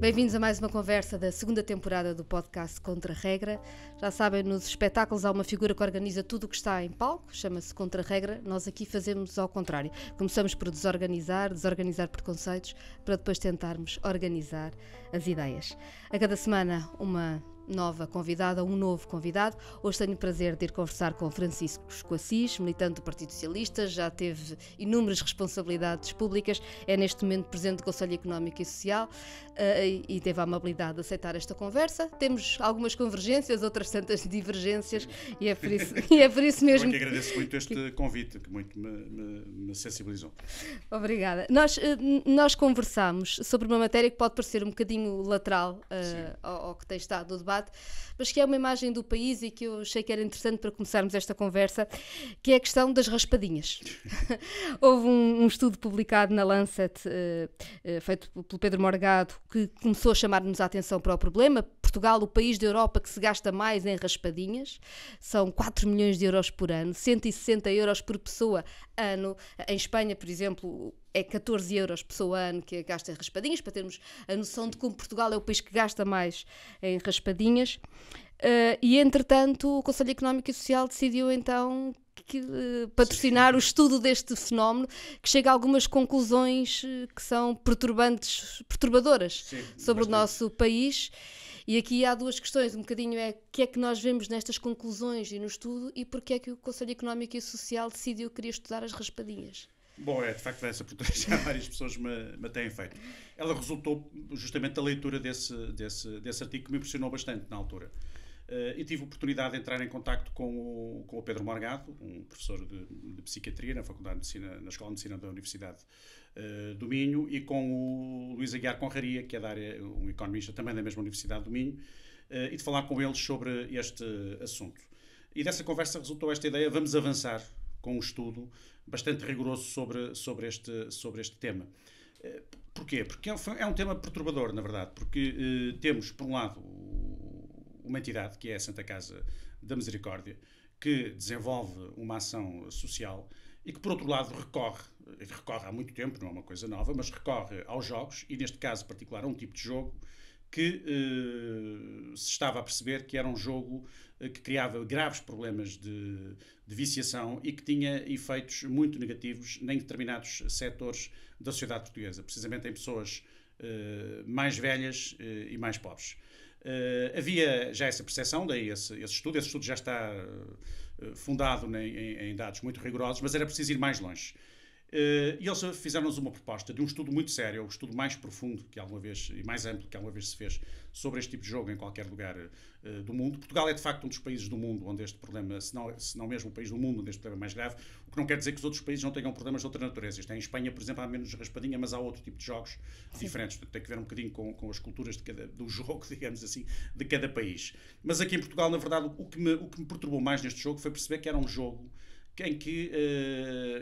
Bem-vindos a mais uma conversa da segunda temporada do podcast Contra Regra. Já sabem, nos espetáculos há uma figura que organiza tudo o que está em palco, chama-se Contra Regra. Nós aqui fazemos ao contrário. Começamos por desorganizar, desorganizar preconceitos, para depois tentarmos organizar as ideias. A cada semana, uma nova convidada, um novo convidado. Hoje tenho o prazer de ir conversar com Francisco Assis, militante do Partido Socialista, já teve inúmeras responsabilidades públicas, é neste momento presidente do Conselho Económico e Social eh, e teve a amabilidade de aceitar esta conversa. Temos algumas convergências, outras tantas divergências e é por isso, e é por isso é mesmo. que agradeço muito este convite, que muito me, me, me sensibilizou. Obrigada. Nós, eh, nós conversámos sobre uma matéria que pode parecer um bocadinho lateral uh, ao, ao que tem estado o debate debate, mas que é uma imagem do país e que eu achei que era interessante para começarmos esta conversa, que é a questão das raspadinhas. Houve um, um, estudo publicado na Lancet, uh, uh, feito pelo Pedro Morgado, que começou a chamar-nos a atenção para o problema. Portugal, o país da Europa que se gasta mais em raspadinhas, são 4 milhões de euros por ano, 160 euros por pessoa ano. Em Espanha, por exemplo, é 14 euros pessoa ano que gasta em raspadinhas, para termos a noção de como Portugal é o país que gasta mais em raspadinhas. Uh, e entretanto, o Conselho Económico e Social decidiu então que, uh, patrocinar o estudo deste fenómeno, que chega a algumas conclusões eh, que são perturbantes, perturbadoras Sim, sobre bastante. o nosso país. E aqui há duas questões, um bocadinho é o que é que nós vemos nestas conclusões e no estudo e porque é que o Conselho Económico e Social decidiu que queria estudar as raspadinhas. Bom, é de facto essa pergunta já várias pessoas me, me têm feito. Ela resultou justamente da leitura desse, desse, desse artigo que me impressionou bastante na altura. Uh, e tive a oportunidade de entrar em contato com o, com o Pedro Morgado, um professor de, de psiquiatria na Faculdade de Medicina, na Escola de Medicina da Universidade uh, do Minho, e com o Luís Aguiar Conraria, que é da área, um economista também da mesma Universidade do Minho, uh, e de falar com eles sobre este assunto. E dessa conversa resultou esta ideia: vamos avançar com um estudo bastante rigoroso sobre, sobre, este, sobre este tema. Eh, porquê? Porque é, é um tema perturbador, na verdade, porque eh, temos, por um lado, uma entidade, que é a Santa Casa da Misericórdia, que desenvolve uma ação social e que, por outro lado, recorre, eh, recorre há muito tempo, não é uma coisa nova, mas recorre aos jogos, e neste caso particular a um tipo de jogo que eh, se estava a perceber que era um jogo eh, que criava graves problemas de, de viciação e que tinha efeitos muito negativos em determinados setores da sociedade portuguesa, precisamente em pessoas uh, mais velhas uh, e mais pobres. Uh, havia já essa percepção, daí esse, esse, estudo, esse estudo já está fundado em, em, em dados muito rigorosos, mas era preciso ir mais longe eh, e eles fizeram-nos uma proposta de um estudo muito sério, o um estudo mais profundo que alguma vez e mais amplo que alguma vez se fez sobre este tipo de jogo em qualquer lugar eh, do mundo. Portugal é de facto um dos países do mundo onde este problema, se não, se não mesmo o país do mundo onde este problema é mais grave, o que não quer dizer que os outros países não tenham problemas de outra natureza. Isto é, em Espanha, por exemplo, há menos raspadinha, mas há outro tipo de jogos Sim. diferentes. Portanto, tem que ver um bocadinho com, com as culturas cada, do jogo, digamos assim, de cada país. Mas aqui em Portugal, na verdade, o que me, o que me perturbou mais neste jogo foi perceber que era um jogo em que,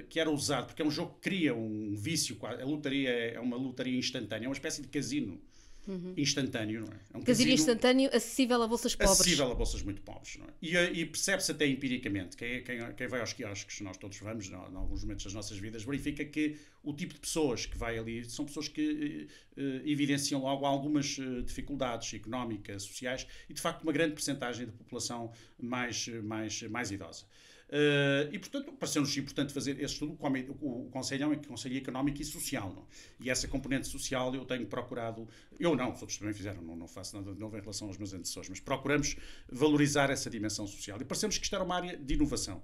uh, que era usado, porque é um jogo que cria um vício, a lotaria é, é uma lotaria instantânea, é uma espécie de casino uhum. instantâneo, não é? é um casino, casino, instantâneo acessível a bolsas pobres. Acessível a bolsas muito pobres, não é? E, eh, e percebe-se até empiricamente, quem, quem, quem vai aos quiosques, nós todos vamos, em alguns momentos das nossas vidas, verifica que o tipo de pessoas que vai ali são pessoas que uh, evidenciam logo algumas dificuldades económicas, sociais e, de facto, uma grande percentagem da população mais, mais, mais idosa. Uh, e, portanto, pareceu-nos importante fazer esse estudo. O, o Conselho é um Conselho Económico e Social. Não? É? E essa componente social eu tenho procurado, eu não, os outros também fizeram, não, não faço nada de novo em relação aos meus antecessores, mas procuramos valorizar essa dimensão social. E parecemos que isto era uma área de inovação.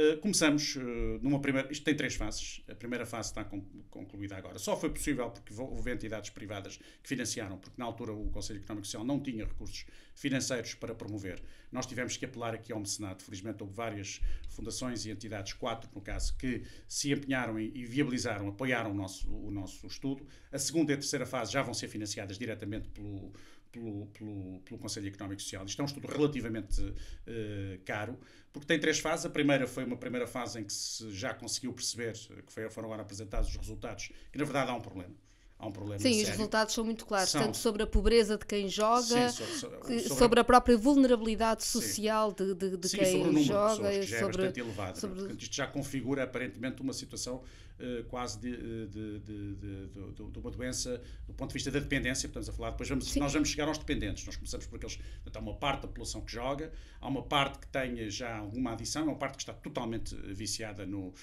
Eh, começamos eh, numa primeira. Isto tem três fases. A primeira fase está concluída agora. Só foi possível porque houve entidades privadas que financiaram, porque na altura o Conselho Económico Social não tinha recursos financeiros para promover. Nós tivemos que apelar aqui ao Senado. Felizmente houve várias fundações e entidades, quatro no caso, que se empenharam e viabilizaram, apoiaram o nosso, o nosso estudo. A segunda e a terceira fase já vão ser financiadas diretamente pelo pelo, pelo, pelo Conselho Económico e Social. Isto é um estudo relativamente uh, caro, porque tem três fases. A primeira foi uma primeira fase em que se já conseguiu perceber, que foi, foram agora apresentados os resultados, que na verdade há um problema há um problema Sim, sério. os resultados são muito claros, são... tanto sobre a pobreza de quem joga, Sim, sobre... sobre... a própria vulnerabilidade social Sim. de, de, de Sim, quem sobre o número joga. De que já é sobre... é bastante elevado. É? Sobre... Portanto, isto já configura aparentemente uma situação uh, quase de, de, de, uma doença do ponto de vista da dependência, estamos a falar depois, vamos, nós vamos chegar aos dependentes, nós começamos por aqueles, portanto, há uma parte da população que joga, há uma parte que tem já alguma adição, há uma parte que está totalmente eh, viciada no, uh,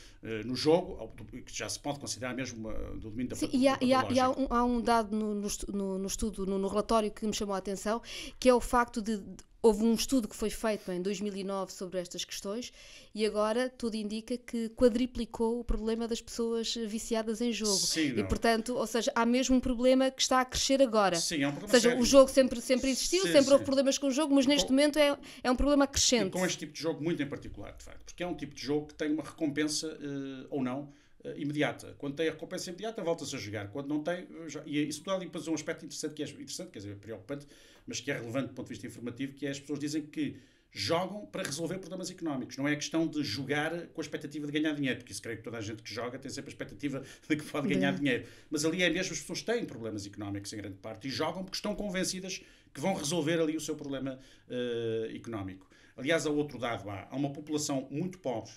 no jogo, que já se pode considerar mesmo uma, do domínio da Sim, e há, e há, há um, há um dado no, no, no estudo, no, no, relatório que me chamou a atenção, que é o facto de, de houve um estudo que foi feito em 2009 sobre estas questões e agora tudo indica que quadriplicou o problema das pessoas viciadas em jogo. Sim, e portanto, ou seja, há mesmo um problema que está a crescer agora. Sim, é um problema Ou seja, sério. o jogo sempre, sempre existiu, sim, sempre sim. houve problemas com o jogo, mas neste com... momento é, é um problema crescente. E com este tipo de jogo muito em particular, de facto, porque é um tipo de jogo que tem uma recompensa uh, ou não eh, imediata. Quando tem a recompensa imediata, volta-se a jogar. Quando não tem, eh, já, e é, isso tudo ali depois um aspecto interessante, que é interessante, quer dizer, preocupante, mas que é relevante do ponto de vista informativo, que é as pessoas dizem que jogam para resolver problemas económicos. Não é questão de jogar com a expectativa de ganhar dinheiro, porque isso creio que toda a gente que joga tem sempre a expectativa de que pode ganhar dinheiro. Mas ali é mesmo as pessoas têm problemas económicos em grande parte e jogam porque estão convencidas que vão resolver ali o seu problema uh, económico. Aliás, há outro dado, há uma população muito pobre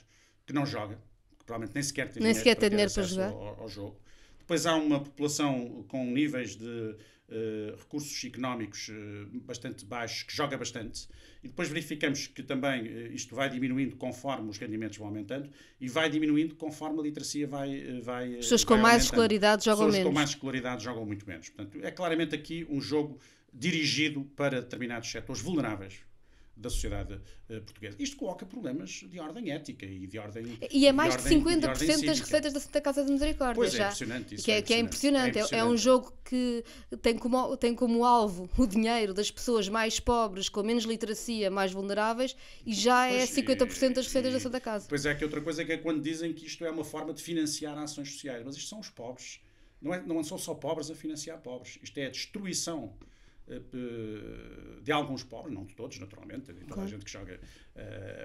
que não joga, provavelmente nem sequer tem nem dinheiro, para, dinheiro para jogar ao, ao, jogo. Depois há uma população com níveis de uh, recursos económicos uh, bastante baixos, que joga bastante, e depois verificamos que também uh, isto vai diminuindo conforme os rendimentos vão aumentando e vai diminuindo conforme a literacia vai. vai pessoas vai com mais escolaridade jogam pessoas menos. Pessoas com mais escolaridade jogam muito menos. Portanto, é claramente aqui um jogo dirigido para determinados setores vulneráveis da sociedade eh, portuguesa. Isto coloca problemas de ordem ética e de ordem. E é mais de, de 50% de das receitas da Santa Casa de Misericórdia. Pois é, já. é, impressionante isso. Que é, é, que é, impressionante. é impressionante. É, é um jogo que tem como, tem como alvo o dinheiro das pessoas mais pobres, com menos literacia, mais vulneráveis, e já é pois, é 50% das receitas e, da Santa Casa. Pois é, que outra coisa é que é quando dizem que isto é uma forma de financiar ações sociais, mas isto são os pobres. Não, é, não são só pobres a financiar pobres. Isto é a destruição eh, de alguns pobres, não de todos, naturalmente, toda a gente que joga uh,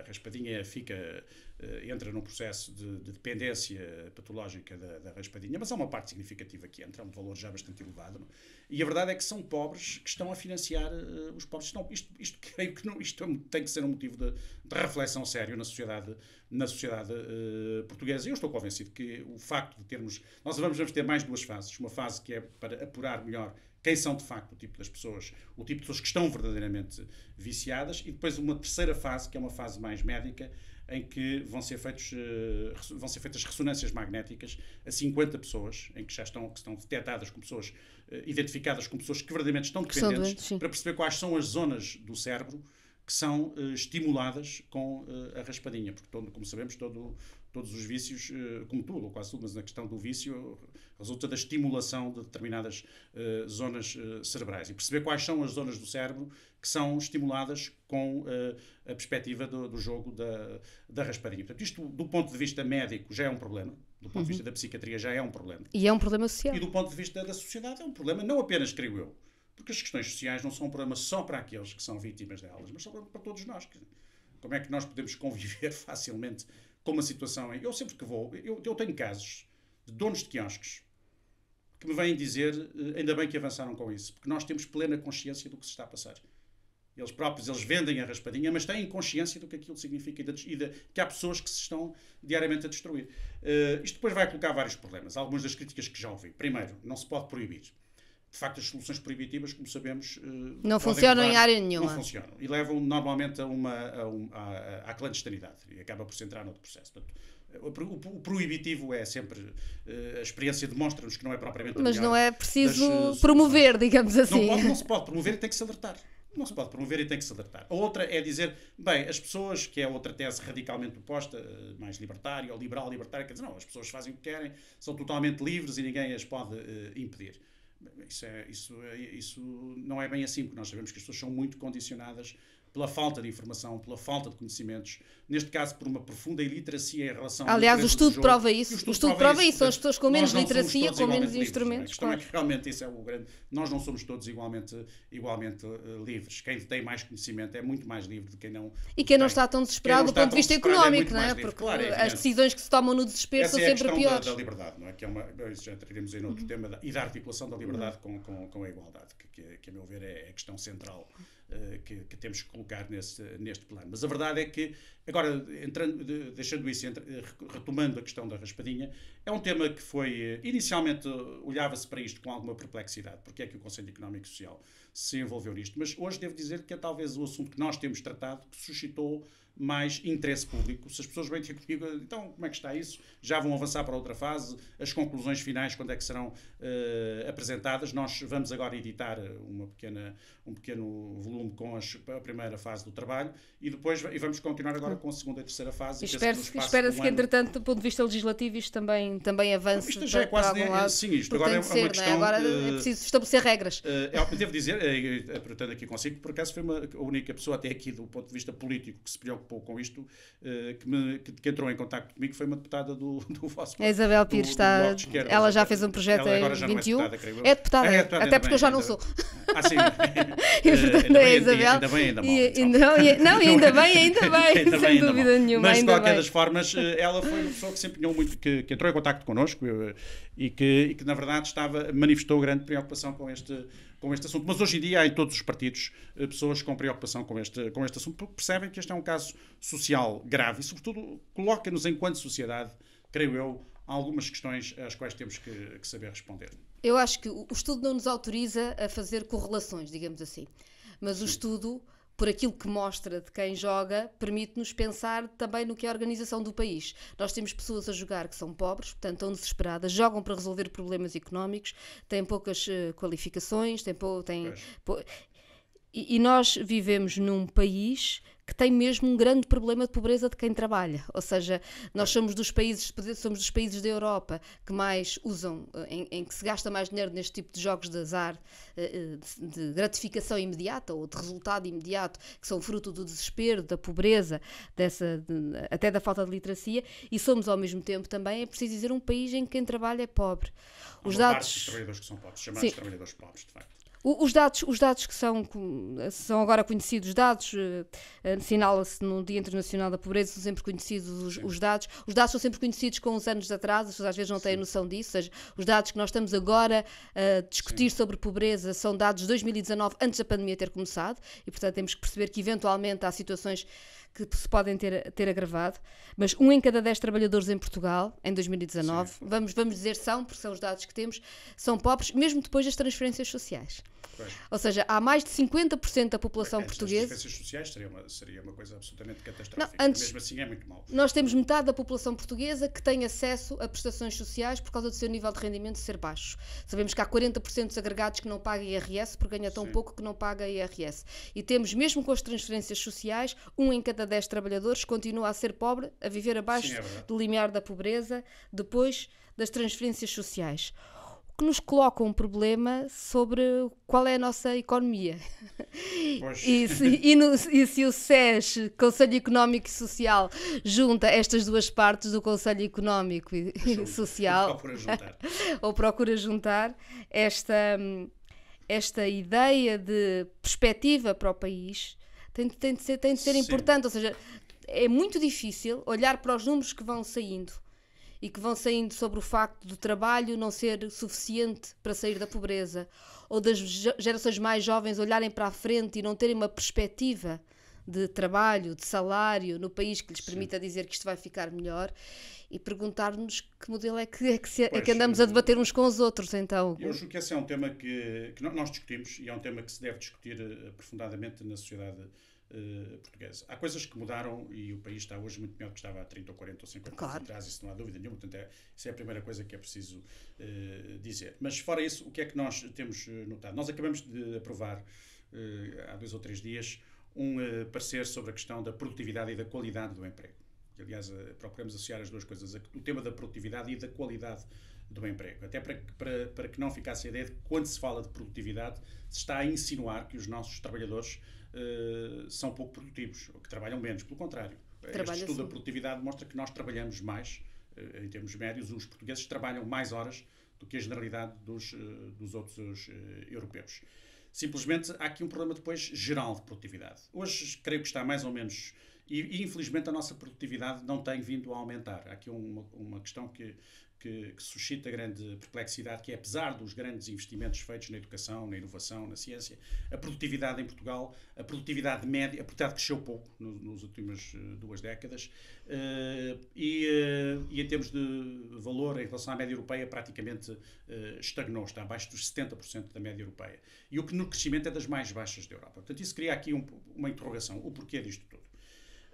raspadinha fica, uh, entra num processo de, de dependência patológica da, da, raspadinha, mas há uma parte significativa que entra, é um valor já bastante elevado, não? É? e a verdade é que são pobres que estão a financiar uh, os pobres. Não, isto, isto creio que não, isto é tem que ser um motivo de, de reflexão sério na sociedade, na sociedade uh, portuguesa, e eu estou convencido que o facto de termos, nós vamos, vamos ter mais duas fases, uma fase que é para apurar melhor quem são de facto o tipo das pessoas, o tipo de pessoas que estão verdadeiramente viciadas, e depois uma terceira fase, que é uma fase mais médica, em que vão ser, feitos, eh, vão ser feitas ressonâncias magnéticas a 50 pessoas, em que já estão, que estão detectadas com pessoas, eh, identificadas com pessoas que verdadeiramente estão dependentes, para perceber quais são as zonas do cérebro que são uh, estimuladas com uh, a raspadinha, porque todo, como sabemos todo, todos os vícios, uh, como tudo, ou quase tudo, mas na questão do vício resulta da estimulação de determinadas uh, zonas uh, cerebrais e perceber quais são as zonas do cérebro que são estimuladas com uh, a perspectiva do, do, jogo da, da raspadinha. Portanto, isto do ponto de vista médico já é um problema, do ponto uhum. de vista da psiquiatria já é um problema. E é um problema social. E do ponto de vista da sociedade é um problema, não apenas creio eu, porque as questões sociais não são um problema só para aqueles que são vítimas delas, mas são um problema para todos nós. Como é que nós podemos conviver facilmente com uma situação em... Eu sempre que vou, eu, eu tenho casos de donos de quiosques, que me vêm dizer eh, ainda bem que avançaram com isso, porque nós temos plena consciência do que se está a passar. Eles próprios, eles vendem a raspadinha, mas têm consciência do que aquilo significa e, de, e de, que há pessoas que se estão diariamente a destruir. Uh, isto depois vai colocar vários problemas. Algumas das críticas que já ouvi. Primeiro, não se pode proibir. De facto, as soluções proibitivas, como sabemos... Eh, não funcionam mudar, em área nenhuma. Não funcionam. E levam normalmente a uma, a, um, a, a clandestinidade. E acaba por se entrar no processo. Portanto, o proibitivo é sempre. Eh, a experiência demonstra-nos que não é propriamente. Mas não é preciso das, eh, promover, digamos assim. Não, pode, não se pode promover e tem que se alertar não se pode promover e tem que se alertar. A outra é dizer, bem, as pessoas, que é outra tese radicalmente oposta, eh, mais libertária ou liberal, libertária, quer dizer, não, as pessoas fazem o que querem, são totalmente livres e ninguém as pode uh, impedir. Isso, é, isso, é, isso não é bem assim, porque nós sabemos que as pessoas são muito condicionadas pela falta de informação, pela falta de conhecimentos, neste caso por uma profunda iliteracia em relação Aliás, o estudo prova isso. O estudo, o estudo prova, prova isso. São as pessoas com menos literacia, com menos instrumentos. Livres, é é claro. é realmente isso é o grande. Nós não somos todos igualmente, igualmente uh, livres. Quem tem mais conhecimento é muito mais livre do que quem não. E quem não está tão desesperado do ponto de vista é económico, é não é? Porque claro, é, as decisões que se tomam no desespero Essa são sempre a piores. Da, da liberdade, não é? Que é uma, eh, já traremos em outro uhum. tema, e da articulação da liberdade uhum. com, com, com, a igualdade, que, que, que a meu ver é a questão central eh, que, que, temos que colocar nesse, neste plano. Mas a verdade é que, agora, entrando, deixando isso, eh, retomando a questão da raspadinha, é um tema que foi, eh, inicialmente, olhava-se para isto com alguma perplexidade, porque é que o Conselho Económico e Social se envolveu nisto, mas hoje devo dizer que é talvez o assunto que nós temos tratado que suscitou mais interesse público. Se as pessoas vêm ter comigo, então como é que está isso? Já vão avançar para outra fase? As conclusões finais, quando é que serão uh, apresentadas? Nós vamos agora editar uma pequena, um pequeno volume com as, a primeira fase do trabalho e depois e vamos continuar agora com a segunda e terceira fase. Espera-se que, espera um que, entretanto, do ponto de vista legislativo, isto também, também avance. Isto já é quase. lado, sim, isto é é? agora é, ser, questão. É? Agora é preciso estabelecer regras. Uh, devo dizer, eh, apertando aqui consigo, por acaso foi uma, a única pessoa até aqui, do ponto de vista político, que se preocupa preocupou com isto, eh, que, me, que, que, entrou em contato comigo foi uma deputada do, do vosso A Isabel Pires está. Esquerda, ela já fez um projeto em 21. É deputada, é deputada, é deputada, até porque bem, eu já não sou. Ah, sim. a é Isabel. Ainda bem, ainda mal. não, ainda bem, ainda bem, sem dúvida nenhuma. Mas, de qualquer das formas, eh, ela foi uma pessoa que se empenhou muito, que, que entrou em contato connosco eh, e que, e que, na verdade, estava, manifestou grande preocupação com este com este assunto. Mas hoje em dia há em todos os partidos eh, pessoas com preocupação com este, com este assunto, porque percebem que este é um caso social grave e, sobretudo, coloca-nos enquanto sociedade, creio eu, algumas questões às quais temos que, que saber responder. Eu acho que o estudo não nos autoriza a fazer correlações, digamos assim. Mas Sim. o estudo por aquilo que mostra de quem joga, permite-nos pensar também no que é a organização do país. Nós temos pessoas a jogar que são pobres, portanto estão desesperadas, jogam para resolver problemas económicos, têm poucas uh, qualificações, têm, pou, têm pou... E, e nós vivemos num país que tem mesmo um grande problema de pobreza de quem trabalha. Ou seja, nós é. somos dos países, somos dos países da Europa que mais usam, eh, em, em que se gasta mais dinheiro neste tipo de jogos de azar, eh, eh, de, de gratificação imediata ou de resultado imediato, que são fruto do desespero, da pobreza, dessa, de, até da falta de literacia, e somos ao mesmo tempo também, é preciso dizer, um país em que quem trabalha é pobre. Os dados. Parte dos trabalhadores que são pobres, chamados trabalhadores pobres, de facto os, dados, os dados que são, são agora conhecidos, os dados, uh, eh, sinala-se no Dia Internacional da Pobreza, são sempre conhecidos os, os, dados. Os dados são sempre conhecidos com uns anos de atraso, as pessoas às vezes não têm Sim. noção disso. Seja, os dados que nós estamos agora a eh, discutir Sim. sobre pobreza são dados de 2019, antes da pandemia ter começado, e portanto temos que perceber que eventualmente há situações que se podem ter, ter agravado, mas um em cada dez trabalhadores em Portugal, em 2019, vamos, vamos dizer são, porque são os dados que temos, são pobres, mesmo depois das transferências sociais. Ou seja, há mais de 50% da população portuguesa. As sociais seria uma, seria uma coisa absolutamente catastrófica. Não, antes, Mesmo assim é muito mau. Nós temos metade da população portuguesa que tem acesso a prestações sociais por causa do seu nível de rendimento ser baixo. Sabemos que há 40% dos agregados que não pagam IRS porque ganha tão Sim. pouco que não paga IRS. E temos, mesmo com as transferências sociais, um em cada 10 trabalhadores continua a ser pobre, a viver abaixo Sim, é do limiar da pobreza, depois das transferências sociais que nos coloca um problema sobre qual é a nossa economia. e, se, e, no, e se, o SES, Conselho Económico e Social, junta estas duas partes do Conselho Económico e, Junto, Social, ou procura juntar, ou procura juntar esta, esta ideia de perspectiva para o país tem, tem de ser, tem de ser importante, ou seja, é muito difícil olhar para os números que vão saindo e que vão saindo sobre o facto do trabalho não ser suficiente para sair da pobreza, ou das gerações mais jovens olharem para a frente e não terem uma perspectiva de trabalho, de salário no país que lhes permita Sim. dizer que isto vai ficar melhor e perguntar-nos que modelo é que, é que, se, é pois, é que andamos a debater uns com os outros, então. Eu julgo que esse é um tema que, que nós discutimos e é um tema que se deve discutir eh, aprofundadamente na sociedade eh, portuguesa. Há coisas que mudaram e o país está hoje muito melhor do que estava há 30 ou 40 ou 50 claro. anos atrás, isso não há dúvida nenhuma, portanto, é, isso é a primeira coisa que é preciso uh, dizer. Mas fora isso, o que é que nós temos eh, notado? Nós acabamos de aprovar uh, há dois ou três dias um parecer sobre a questão da produtividade e da qualidade do emprego. Aliás, procuramos associar as duas coisas, o tema da produtividade e da qualidade do emprego. Até para, para, para que não ficasse a ideia de que, quando se fala de produtividade, se está a insinuar que os nossos trabalhadores eh, são pouco produtivos, ou que trabalham menos, pelo contrário. Trabalha este estudo da produtividade mostra que nós trabalhamos mais, eh, em termos médios, os portugueses trabalham mais horas do que a generalidade dos, eh, dos outros europeus. Simplesmente há aqui um problema depois geral de produtividade. Hoje creio que está mais ou menos e, e, infelizmente a nossa produtividade não tem vindo a aumentar. Há aqui uma, uma questão que, que, que, suscita grande perplexidade, que é, apesar dos grandes investimentos feitos na educação, na inovação, na ciência, a produtividade em Portugal, a produtividade média, a produtividade cresceu pouco no, nos últimas eh, duas décadas, uh, e, uh, e, em termos de valor em relação à média europeia, praticamente uh, estagnou, está abaixo dos 70% da média europeia. E o que no crescimento é das mais baixas da Europa. Portanto, isso cria aqui um, uma interrogação, o porquê disto tudo.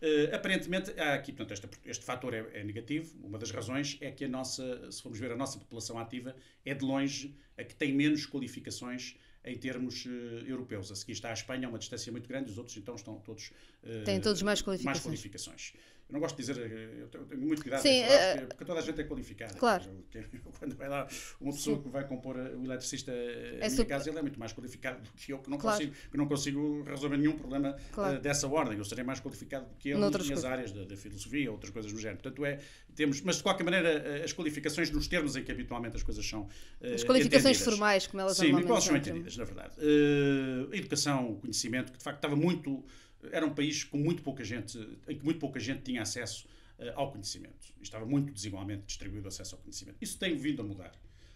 Uh, aparentemente, há aqui, portanto, este, este fator é, é, negativo. Uma das razões é que a nossa, se formos ver a nossa população ativa, é de longe a que tem menos qualificações em termos uh, europeus. A seguir está a Espanha, uma distância muito grande, os outros então estão todos. Uh, Têm todos mais qualificações. Mais qualificações. Eu não gosto de dizer, eh, eu tenho muito cuidado Sim, é, porque, eh, porque, toda a gente é qualificada. Claro. É, quando vai lá uma pessoa Sim. que vai compor eh, o eletricista é em super... casa, ele é muito mais qualificado do que eu, que não, claro. consigo, que não consigo resolver nenhum problema claro. dessa ordem. Eu serei mais qualificado do que ele Noutras nas minhas áreas da, da filosofia, outras coisas do género. Portanto, é, temos, mas de qualquer maneira, as qualificações nos termos em que habitualmente as coisas são. As qualificações entendidas. formais, como elas Sim, normalmente são. Sim, são entendidas, na verdade. Uh, educação, conhecimento, que de facto estava muito era um país com muito pouca gente, em que muito pouca gente tinha acesso uh, ao conhecimento. E estava muito desigualmente distribuído o acesso ao conhecimento. Isso tem vindo a mudar.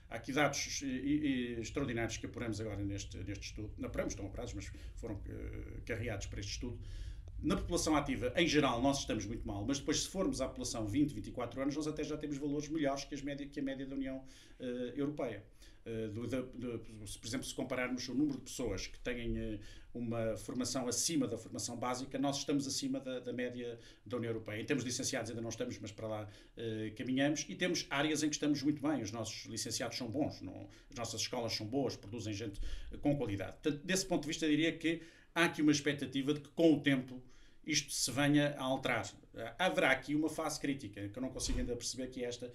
Há aqui dados e, e, extraordinários que apuramos agora neste, neste estudo. Não apuramos, estão apurados, mas foram uh, eh, carreados para este estudo. Na população ativa, em geral, nós estamos muito mal, mas depois, se formos à população 20, 24 anos, nós até já temos valores melhores que, as média, que a média da União uh, Europeia. Uh, do, do, por exemplo, se compararmos o número de pessoas que têm uh, uma formação acima da formação básica, nós estamos acima da, da média da União Europeia. Em termos de licenciados ainda não estamos, mas para lá uh, caminhamos e temos áreas em que estamos muito bem. Os nossos licenciados são bons, não, as nossas escolas são boas, produzem gente eh, com qualidade. Portanto, desse ponto de vista, diria que há aqui uma expectativa de que com o tempo isto se venha a alterar. Eh, haverá aqui uma fase crítica, que eu não consigo ainda perceber, que é esta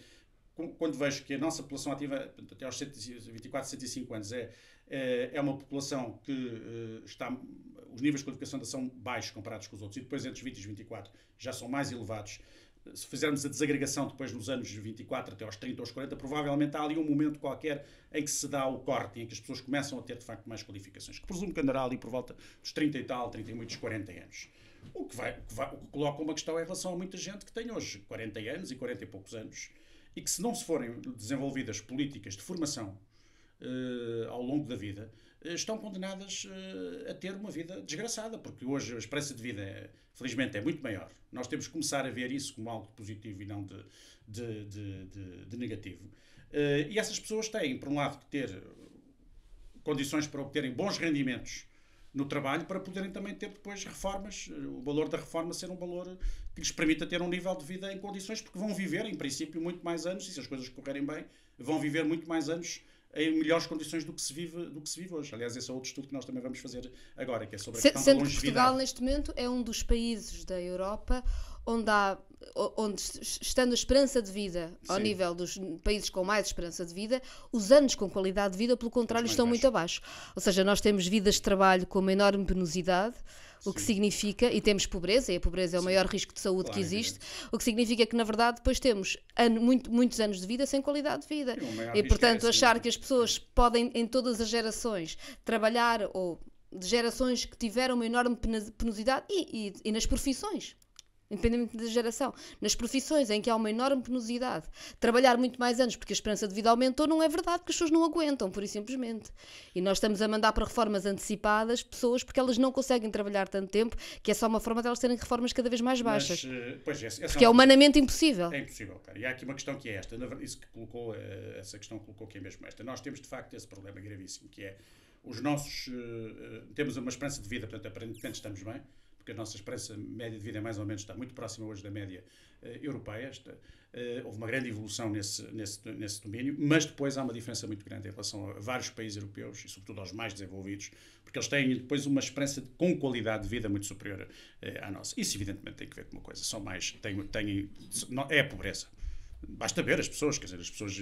quando vejo que a nossa população ativa até aos 24, 75 anos é eh, é uma população que eh, está. Os níveis de qualificação ainda são baixos comparados com os outros, e depois entre os 20 e os 24 já são mais elevados. Eh, se fizermos a desagregação depois nos anos 24 até aos 30 aos 40, provavelmente há ali um momento qualquer em que se dá o corte, em que as pessoas começam a ter de facto mais qualificações, que presumo que andará ali por volta dos 30 e tal, 30 e muitos 40 anos. O que, vai, o que, vai, o que coloca uma questão em relação a muita gente que tem hoje 40 anos e 40 e poucos anos, e que se não se forem desenvolvidas políticas de formação uh, ao longo da vida, eh, estão condenadas uh, a ter uma vida desgraçada, porque hoje a esperança de vida, é, felizmente, é muito maior. Nós temos que começar a ver isso como algo positivo e não de, de, de, de, de negativo. Uh, e essas pessoas têm, por um lado, que ter condições para obterem bons rendimentos no trabalho para poderem também ter depois reformas, o valor da reforma ser um valor que lhes permita ter um nível de vida em condições, porque vão viver, em princípio, muito mais anos, e se as coisas correrem bem, vão viver muito mais anos em melhores condições do que se vive, do que se vive hoje. Aliás, esse é outro estudo que nós também vamos fazer agora, que é sobre a questão Sendo da longevidade. Portugal, neste momento, é um dos países da Europa onde há onde estando a esperança de vida ao nível dos países com mais esperança de vida, os anos com qualidade de vida, pelo contrário, estão baixo. muito abaixo. Ou seja, nós temos vidas de trabalho com uma enorme penosidade, o que significa, e temos pobreza, e a pobreza é o Sim. maior risco de saúde claro, que é existe, é o que significa que, na verdade, depois temos ano, muito, muitos anos de vida sem qualidade de vida. E, é portanto, é achar que as pessoas podem, em todas as gerações, trabalhar ou de gerações que tiveram uma enorme penosidade e, e, e nas profissões independentemente da geração. Nas profissões em que há uma enorme penosidade, trabalhar muito mais anos porque a esperança de vida aumentou não é verdade, porque as pessoas não aguentam, por e simplesmente. E nós estamos a mandar para reformas antecipadas pessoas porque elas não conseguem trabalhar tanto tempo, que é só uma forma de elas terem reformas cada vez mais baixas. Mas, eh, pois, essa, porque é humanamente impossível. É impossível, cara. E há aqui uma questão que é esta, isso que colocou, eh, essa questão que colocou que é mesmo esta. Nós temos, de facto, esse problema gravíssimo, que é os nossos, eh, temos uma esperança de vida, portanto, aparentemente estamos bem, porque a nossa esperança média de vida é mais ou menos está muito próxima hoje da média eh, europeia. Está, eh, houve uma grande evolução nesse, nesse, nesse domínio, mas depois há uma diferença muito grande em relação a vários países europeus e, sobretudo, aos mais desenvolvidos, porque eles têm depois uma esperança de, com qualidade de vida muito superior eh, à nossa. Isso, evidentemente, tem que ver com uma coisa: são mais. Têm, têm, é a pobreza Basta ver as pessoas, quer dizer, as pessoas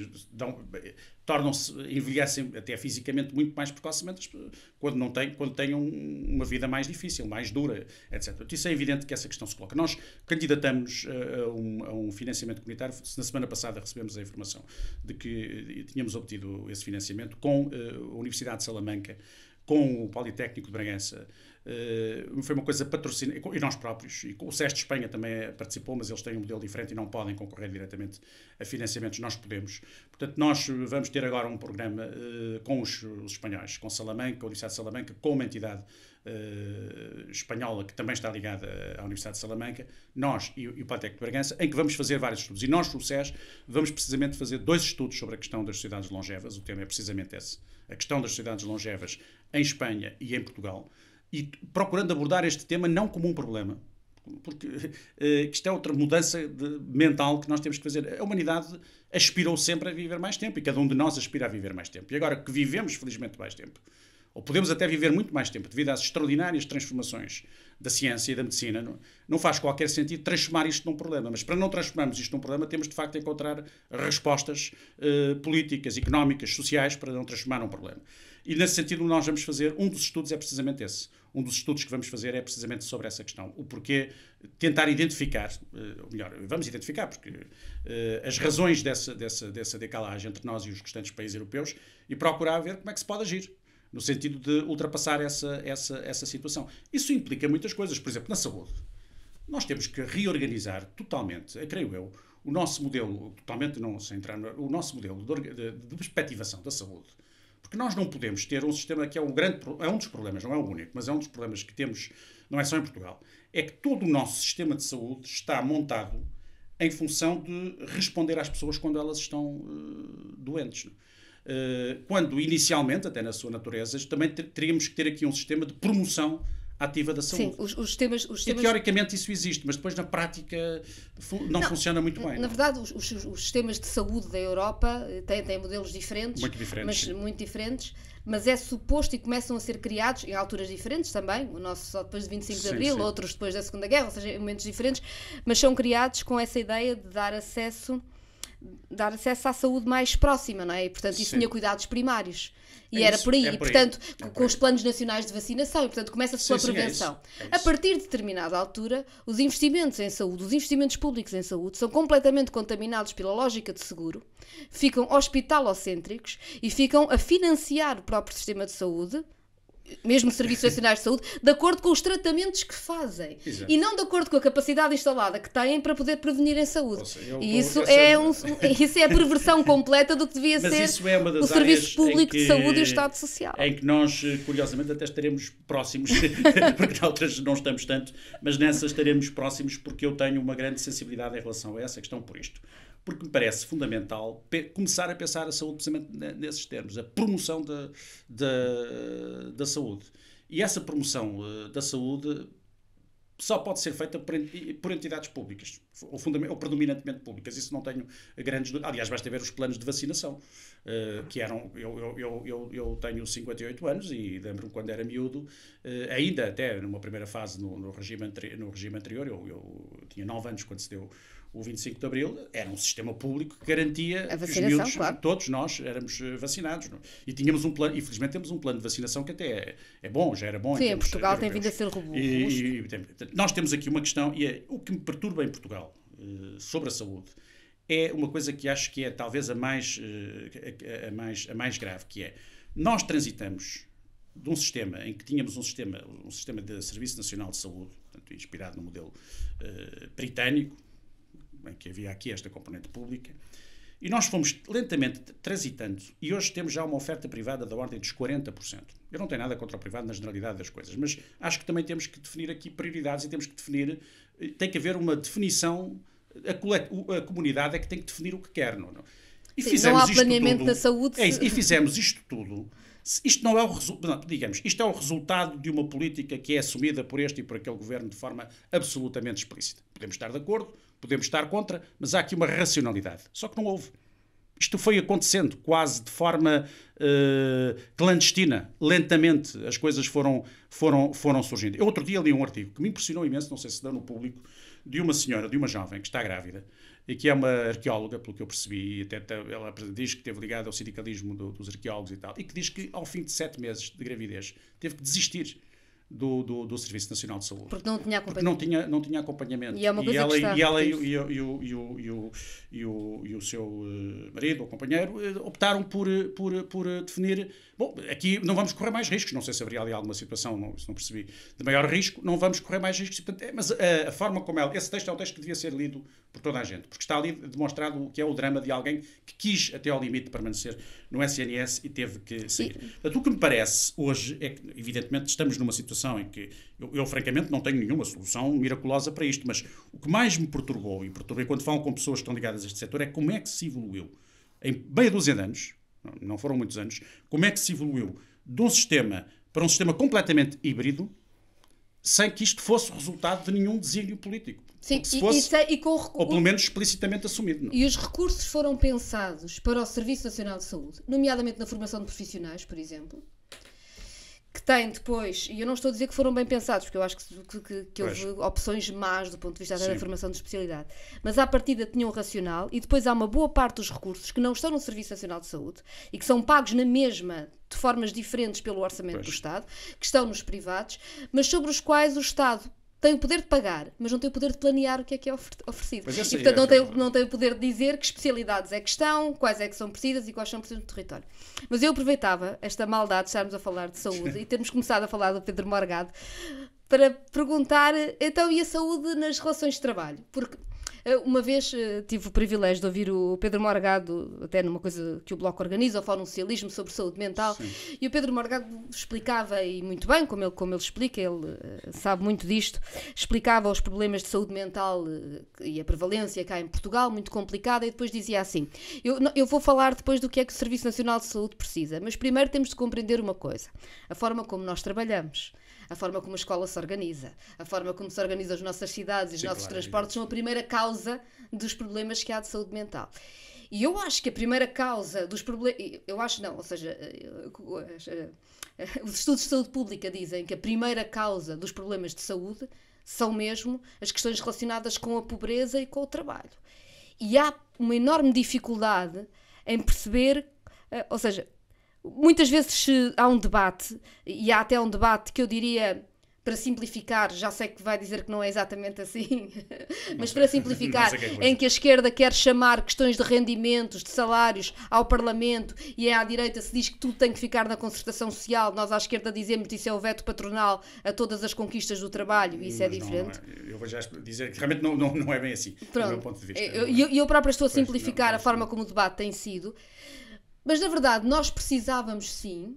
tornam-se, envelhecem até fisicamente muito mais precocemente quando, não têm, quando têm uma vida mais difícil, mais dura, etc. Isso é evidente que essa questão se coloca. Nós candidatamos eh, a um, a um financiamento comunitário, na semana passada recebemos a informação de que eh, tínhamos obtido esse financiamento com eh, a Universidade de Salamanca, com o Politécnico de Bragança, eh, foi uma coisa patrocinada, e nós próprios, e o SES de Espanha também é, participou, mas eles têm um modelo diferente e não podem concorrer diretamente a financiamentos, nós podemos. Portanto, nós vamos ter agora um programa eh, com os, os, espanhóis, com Salamanca, a Universidade de Salamanca, com uma entidade uh, espanhola que também está ligada à Universidade de Salamanca, nós e, e o Patec de Bragança, em que vamos fazer vários estudos. E nós, o SES, vamos precisamente fazer dois estudos sobre a questão das sociedades longevas, o tema é precisamente esse, a questão das sociedades longevas em Espanha e em Portugal e procurando abordar este tema não como um problema. Porque uh, isto é outra mudança de, mental que nós temos que fazer. A humanidade aspirou sempre a viver mais tempo e cada um de nós aspira a viver mais tempo. E agora que vivemos, felizmente, mais tempo, ou podemos até viver muito mais tempo, devido às extraordinárias transformações da ciência e da medicina, não, não, faz qualquer sentido transformar isto num problema. Mas para não transformarmos isto num problema, temos de facto de encontrar respostas uh, políticas, económicas, sociais para não transformar num problema. E nesse sentido, nós vamos fazer um dos estudos é precisamente esse um dos estudos que vamos fazer é precisamente sobre essa questão. O porquê tentar identificar, eh, ou melhor, vamos identificar, porque eh, as razões dessa, dessa, dessa decalagem entre nós e os restantes países europeus e procurar ver como é que se pode agir no sentido de ultrapassar essa, essa, essa situação. Isso implica muitas coisas, por exemplo, na saúde. Nós temos que reorganizar totalmente, eh, creio eu, o nosso modelo, totalmente não sem entrar, o nosso modelo de, de, de perspectivação da saúde porque nós não podemos ter um sistema que é um grande é um dos problemas, não é o único, mas é um dos problemas que temos, não é só em Portugal, é que todo o nosso sistema de saúde está montado em função de responder às pessoas quando elas estão uh, doentes. É? Eh, quando inicialmente, até na sua natureza, também teríamos que ter aqui um sistema de promoção ativa da saúde. Sim, os, os os E teoricamente isso existe, mas depois na prática não, não funciona muito bem. Na não. É? verdade, os, os, sistemas de saúde da Europa eh, têm, têm modelos diferentes, muito diferentes, mas muito diferentes, mas é suposto e começam a ser criados em alturas diferentes também, o nosso só depois de 25 de sim, Abril, sim. outros depois da Segunda Guerra, ou seja, em momentos diferentes, mas são criados com essa ideia de dar acesso dar acesso à saúde mais próxima, não é? E, portanto, isso Sim. tinha cuidados primários. E é era isso, por aí. É por e, portanto, aí. com, é com os planos nacionais de vacinação, e, portanto, começa-se pela é prevenção. É a partir de determinada altura, os investimentos em saúde, os investimentos públicos em saúde, são completamente contaminados pela lógica de seguro, ficam hospitalocêntricos e ficam a financiar o próprio sistema de saúde mesmo Serviços Nacionais de Saúde, de acordo com os tratamentos que fazem Exato. e não de acordo com a capacidade instalada que têm para poder prevenir em saúde. Seja, e isso é, um, é é isso é a perversão completa do que devia Mas ser isso é uma das o Serviço Público que, de Saúde e o Estado Social. Em que nós, curiosamente, até estaremos próximos, porque noutras não estamos tanto, mas nessas estaremos próximos porque eu tenho uma grande sensibilidade em relação a essa questão por isto porque me parece fundamental começar a pensar a saúde precisamente nesses termos, a promoção da, da, da saúde. E essa promoção eh, da saúde só pode ser feita por, entidades públicas, ou, ou, predominantemente públicas. Isso não tenho grandes dúvidas. Aliás, basta ver os planos de vacinação, eh, que eram. Eu, eu, eu, eu, tenho 58 anos e lembro-me quando era miúdo, eh, ainda até numa primeira fase no, no regime, no regime anterior, eu, eu tinha 9 anos quando se deu o 25 de Abril era um sistema público que garantia a vacinação, que os miúdos, claro. todos nós éramos eh, vacinados. Não? É? E tínhamos um plano, infelizmente temos um plano de vacinação que até é, é bom, já era bom. Sim, em Portugal tem vindo a ser robusto. E, e, nós temos aqui uma questão, e é, o que me perturba em Portugal eh, sobre a saúde é uma coisa que acho que é talvez a mais, eh, a, a mais, a mais grave, que é nós transitamos de um sistema em que tínhamos um sistema, um sistema de Serviço Nacional de Saúde, portanto, inspirado no modelo uh, britânico, em né, que havia aqui esta componente pública, e nós fomos lentamente transitando, e hoje temos já uma oferta privada da ordem dos 40%. Eu não tenho nada contra o privado na generalidade das coisas, mas acho que também temos que definir aqui prioridades e temos que definir, eh, tem que haver uma definição, eh, a, a comunidade é que tem que definir o que quer, não, não. É? E Sim, fizemos não há planeamento tudo, da saúde. É, e fizemos isto tudo. Isto não é o digamos, isto é o resultado de uma política que é assumida por este e por aquele governo de forma absolutamente explícita. Podemos estar de acordo, podemos estar contra, mas há aqui uma racionalidade. Só que não houve. Isto foi acontecendo quase de forma uh, clandestina, lentamente as coisas foram, foram, foram surgindo. Eu outro dia li um artigo que me impressionou imenso, não sei se dá no público, de uma senhora, de uma jovem que está grávida e que é uma arqueóloga, pelo que eu percebi, e até ela diz que esteve ligada ao sindicalismo do, dos arqueólogos e tal, e que diz que ao fim de sete meses de gravidez teve que desistir do, do, do, Serviço Nacional de Saúde. Porque não tinha acompanhamento. não tinha, não tinha acompanhamento. E, é e ela, e, ela e, e, o, e, o, e, o, e, o, e o seu eh, marido ou companheiro eh, optaram por, eh, por, por definir Bom, aqui não vamos correr mais riscos, não sei se haveria ali alguma situação, não, se não percebi, de maior risco, não vamos correr mais riscos. Portanto, é, mas a, eh, a, forma como ela. Esse texto é um texto que devia ser lido por toda a gente, porque está ali demonstrado o que é o drama de alguém que quis até ao limite permanecer no SNS e teve que sair. Portanto, o que me parece hoje é que, evidentemente, estamos numa situação em que eu, eu francamente, não tenho nenhuma solução miraculosa para isto, mas o que mais me perturbou e perturbei quando falo com pessoas que estão ligadas a este setor é como é que se evoluiu em meia dúzia de anos não foram muitos anos, como é que se evoluiu de um sistema para um sistema completamente híbrido, sem que isto fosse resultado de nenhum desígnio político. Sim, se fosse, e, e com recu... ou pelo menos explicitamente assumido. Não? É? E os recursos foram pensados para o Serviço Nacional de Saúde, nomeadamente na formação de profissionais, por exemplo, que tem depois, e eu não estou a dizer que foram bem pensados, porque eu acho que, que, que, que houve opções más do ponto de vista da formação de especialidade, mas à partida tinham um racional e depois há uma boa parte dos recursos que não estão no Serviço Nacional de Saúde e que são pagos na mesma de formas diferentes pelo orçamento pois. do Estado, que estão nos privados, mas sobre os quais o Estado tem o poder de pagar, mas não tem o poder de planear o que é que é oferecido. E, portanto, é não, tem, não tem o poder de dizer que especialidades é que estão, quais é que são precisas e quais são precisas no território. Mas eu aproveitava esta maldade de estarmos a falar de saúde e termos começado a falar do Pedro Morgado para perguntar, então, e a saúde nas relações de trabalho? Porque uma vez eh, tive o privilégio de ouvir o Pedro Morgado, até numa coisa que o Bloco organiza, o Fórum Socialismo sobre Saúde Mental, Sim. e o Pedro Morgado explicava, e muito bem, como ele, como ele explica, ele eh, sabe muito disto, explicava os problemas de saúde mental eh, e a prevalência cá em Portugal, muito complicada, e depois dizia assim: eu, eu vou falar depois do que é que o Serviço Nacional de Saúde precisa, mas primeiro temos de compreender uma coisa: a forma como nós trabalhamos a forma como a escola se organiza, a forma como se organizam as nossas cidades e os Sim, nossos claro, transportes é. são a primeira causa causa dos problemas que há de saúde mental. E eu acho que a primeira causa dos problemas. Eu acho não, ou seja, eh, eh, os estudos de saúde pública dizem que a primeira causa dos problemas de saúde são mesmo as questões relacionadas com a pobreza e com o trabalho. E há uma enorme dificuldade em perceber, eh, ou seja, muitas vezes há um debate, e há até um debate que eu diria para simplificar, já sei que vai dizer que não é exatamente assim, mas para é simplificar, em que a esquerda quer chamar questões de rendimentos, de salários ao Parlamento e é à direita se diz que tudo tem que ficar na concertação social, nós à esquerda dizemos que isso é o veto patronal a todas as conquistas do trabalho, e isso é mas é diferente. Não, eu vou já dizer que realmente não, não, não é bem assim, Pronto. do meu ponto de vista. Eu, eu, eu própria estou a pois, simplificar não, a forma como o debate tem sido, mas na verdade nós precisávamos sim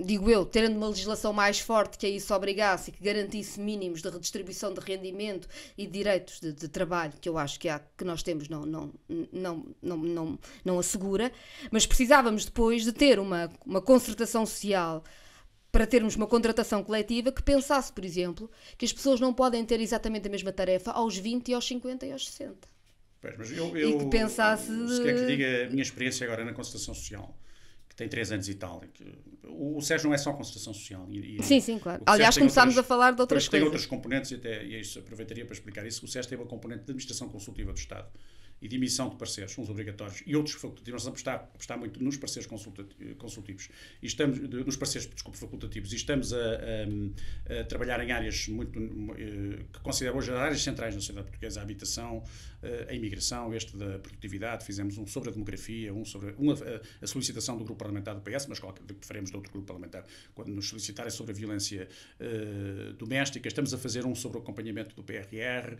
digo eu, tendo uma legislação mais forte que a isso obrigasse e que garantisse mínimos de redistribuição de rendimento e direitos de, de, trabalho, que eu acho que, há, que nós temos não, não, não, não, não, não assegura, mas precisávamos depois de ter uma, uma concertação social para termos uma contratação coletiva que pensasse, por exemplo, que as pessoas não podem ter exatamente a mesma tarefa aos 20, aos 50 e aos 60. Pois, mas eu, eu, e que pensasse... Se quer que diga a minha experiência agora na concertação social, que tem três anos e tal. O, SES Sérgio não é só concertação social. E, e sim, sim, claro. Aliás, começámos a falar de outras coisas. Tem outras componentes, e até e isso, aproveitaria para explicar isso. O SES tem uma componente de administração consultiva do Estado e de emissão de parceiros, uns obrigatórios e outros facultativos. Nós apostar, apostar muito nos parceiros consultivos, e estamos, nos parceiros, desculpe, facultativos, e estamos a, a, a trabalhar em áreas muito, eh, que considero hoje as áreas centrais da sociedade portuguesa, a habitação, eh, a imigração, este da produtividade, fizemos um sobre a demografia, um sobre uma, a solicitação do grupo parlamentar do PS, mas qualquer, faremos de outro grupo parlamentar, quando nos solicitarem sobre a violência uh, doméstica, estamos a fazer um sobre o acompanhamento do PRR,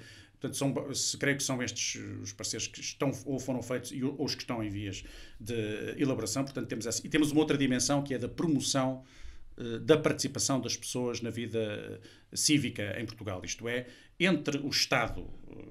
Portanto, são, se creio que são estes os parceiros que estão ou foram feitos e, ou os que estão em vias de elaboração. Portanto, temos essa. E temos uma outra dimensão que é da promoção eh, da participação das pessoas na vida eh, cívica em Portugal, isto é, entre o Estado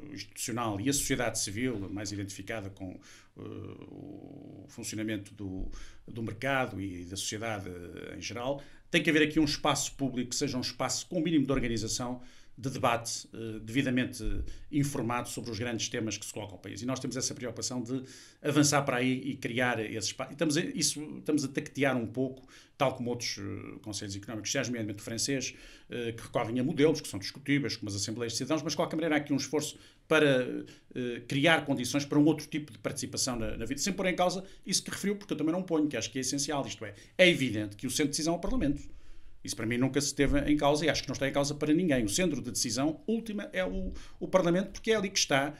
eh, institucional e a sociedade civil, mais identificada com uh, o funcionamento do, do mercado e da sociedade em geral, tem que haver aqui um espaço público que seja um espaço com o mínimo de organização de debate eh, devidamente eh, informado sobre os grandes temas que se colocam ao país. E nós temos essa preocupação de avançar para aí e criar esse espaço. E estamos a, isso, estamos a tactear um pouco, tal como outros eh, conselhos económicos, sociais, nomeadamente o francês, que recorrem a modelos que são discutíveis, como as Assembleias de Cidadãos, mas de qualquer maneira há aqui um esforço para criar condições para um outro tipo de participação na, na vida, sem pôr em causa isso que referiu, porque eu também não ponho, que acho que é essencial, isto é, é evidente que o centro de decisão é o Parlamento. Isso para mim nunca se teve em causa e acho que não está em causa para ninguém. O centro de decisão última é o, o Parlamento, porque é ali que está,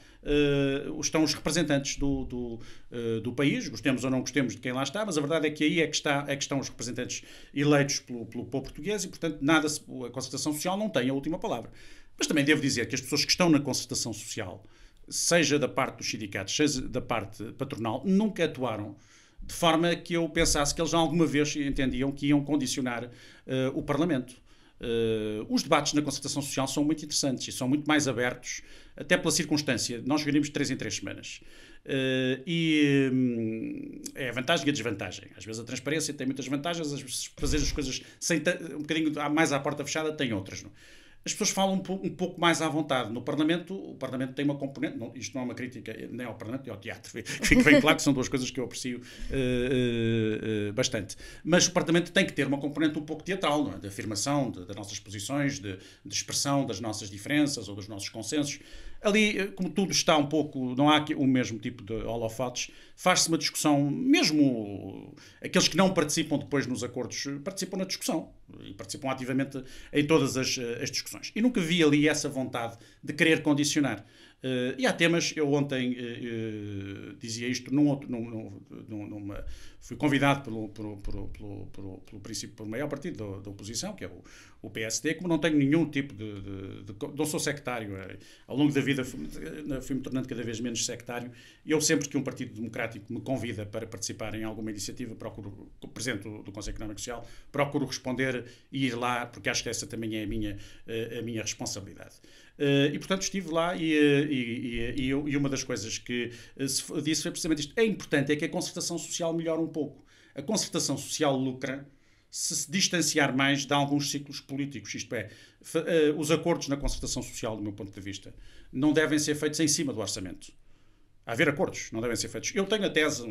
uh, estão os representantes do, do, uh, do, país, gostemos ou não gostemos de quem lá está, mas a verdade é que aí é que, está, é que estão os representantes eleitos pelo, pelo povo português e, portanto, nada se, a concertação social não tem a última palavra. Mas também devo dizer que as pessoas que estão na concertação social, seja da parte dos sindicatos, seja da parte patronal, nunca atuaram de forma que eu pensasse que eles alguma vez entendiam que iam condicionar uh, o Parlamento. Uh, os debates na concertação social são muito interessantes e são muito mais abertos, até pela circunstância. Nós reunimos três em três semanas. Uh, e hum, é a vantagem e a desvantagem. Às vezes a transparência tem muitas vantagens, às vezes fazer as coisas sem um bocadinho mais à porta fechada tem outras. Não? É? as pessoas falam um pouco, mais à vontade. No Parlamento, o Parlamento tem uma componente, não, isto não é uma crítica nem ao Parlamento nem ao teatro, fica bem claro que são duas coisas que eu aprecio uh, uh, bastante. Mas o Parlamento tem que ter uma componente um pouco teatral, não é? de afirmação das nossas posições, de, de, expressão das nossas diferenças ou dos nossos consensos ali, eh, como tudo está um pouco, não há aqui o mesmo tipo de holofotes, faz-se uma discussão, mesmo eh, aqueles que não participam depois nos acordos, eh, participam na discussão e participam ativamente em todas as, as discussões. E nunca vi ali essa vontade de querer condicionar. Uh, e há temas, eu ontem uh, uh, dizia isto num outro, num, num, numa, fui convidado pelo, pelo, pelo, pelo, pelo, pelo, pelo maior partido da, da oposição, que é o, o, PSD, como não tenho nenhum tipo de, de, de Não sou sectário. É, ao longo da vida fui-me fui tornando cada vez menos sectário. eu, sempre que um partido democrático me convida para participar em alguma iniciativa, procuro, presente do, do Conselho Económico e Social, procuro responder e ir lá, porque acho que essa também é a minha, a minha responsabilidade. Eh, e portanto estive lá e, eh, e, e, eh, e uma das coisas que disse foi precisamente isto. É importante é que a concertação social melhore um pouco. A concertação social lucra se se distanciar mais de alguns ciclos políticos, isto é, os acordos na concertação social, do meu ponto de vista, não devem ser feitos em cima do orçamento. Há haver acordos, não devem ser feitos. Eu tenho a tese,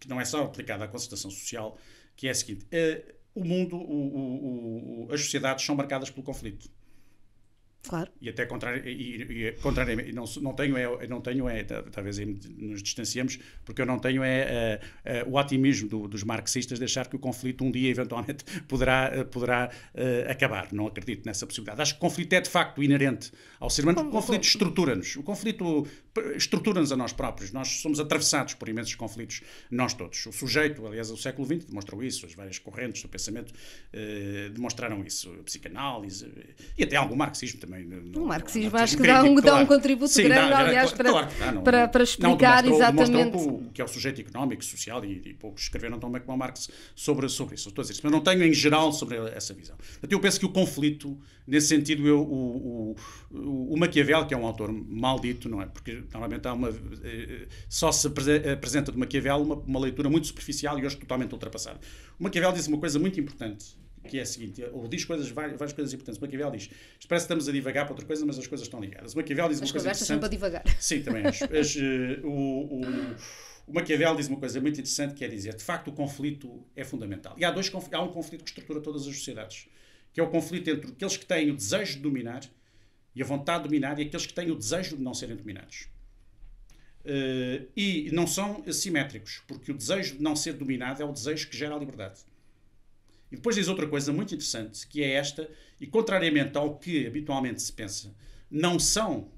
que não é só aplicada à concertação social, que é a seguinte: o mundo, o, o, o, as sociedades são marcadas pelo conflito. Claro. E até é contrário, e, e, contrariamente, não, não tenho é, não tenho é, talvez nos distanciamos, porque eu não tenho é, é, é o otimismo do, dos marxistas de achar que o conflito um dia eventualmente poderá, eh, poderá eh, acabar. Não acredito nessa possibilidade. Acho que o conflito é de facto inerente ao ser humano, o conflito estrutura-nos. O conflito estrutura-nos a nós próprios. Nós somos atravessados por imensos conflitos, nós todos. O sujeito, aliás, do século XX demonstrou isso, as várias correntes do pensamento eh, demonstraram isso, a psicanálise e até algum marxismo também. No, o marxismo acho que dá um, claro. dá um contributo Sim, grande, dá, é aliás, para, claro, não, para, para, explicar não, demonstrou, exatamente. Demonstrou o que é o sujeito económico, social e, e poucos escreveram tão bem como Marx sobre, sobre isso. Estou a dizer isso, mas não tenho em geral sobre essa visão. eu penso que o conflito, nesse sentido, eu, o, o, o Maquiavel, que é um autor maldito, não é? Porque normalmente há uma, eh, só se eh, apresenta de Maquiavel uma, uma leitura muito superficial e hoje totalmente ultrapassada. O Maquiavel diz uma coisa muito importante, que é a seguinte, ou diz coisas, várias, coisas importantes. O Maquiavel diz, parece que estamos a divagar para outra coisa, mas as coisas estão ligadas. O Maquiavel diz uma as coisa divagar. Sim, também acho. As, eh, o, o, o, Maquiavel diz uma coisa muito interessante, que é dizer, de facto, o conflito é fundamental. E há, dois, há um conflito que estrutura todas as sociedades, que é o conflito entre aqueles que têm o desejo de dominar e a vontade de dominar e aqueles que têm o desejo de não serem dominados. Uh, e não são assimétricos porque o desejo de não ser dominado é o desejo que gera a liberdade. E depois diz outra coisa muito interessante, que é esta, e contrariamente ao que habitualmente se pensa, não são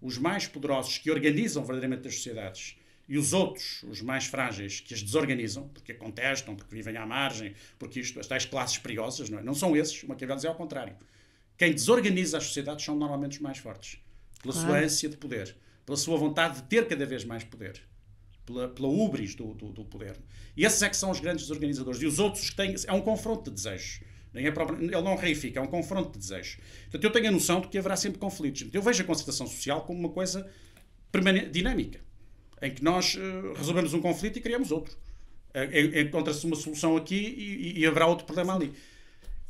os mais poderosos que organizam verdadeiramente as sociedades e os outros, os mais frágeis, que as desorganizam, porque contestam, porque vivem à margem, porque isto, as tais classes perigosas, não, é? não são esses, o Maquiavel é ao contrário. Quem desorganiza as sociedades são normalmente os mais fortes, pela claro. sua ânsia de poder pela sua vontade de ter cada vez mais poder, pela, pela ubris do, do, do poder. E esses é que são os grandes organizadores E os outros têm. É um confronto de desejos. Nem é próprio, ele não reifica, é um confronto de desejos. Portanto, eu tenho a noção de que haverá sempre conflitos. Eu vejo a concertação social como uma coisa dinâmica, em que nós uh, resolvemos um conflito e criamos outro. Uh, Encontra-se uma solução aqui e, e haverá outro problema ali.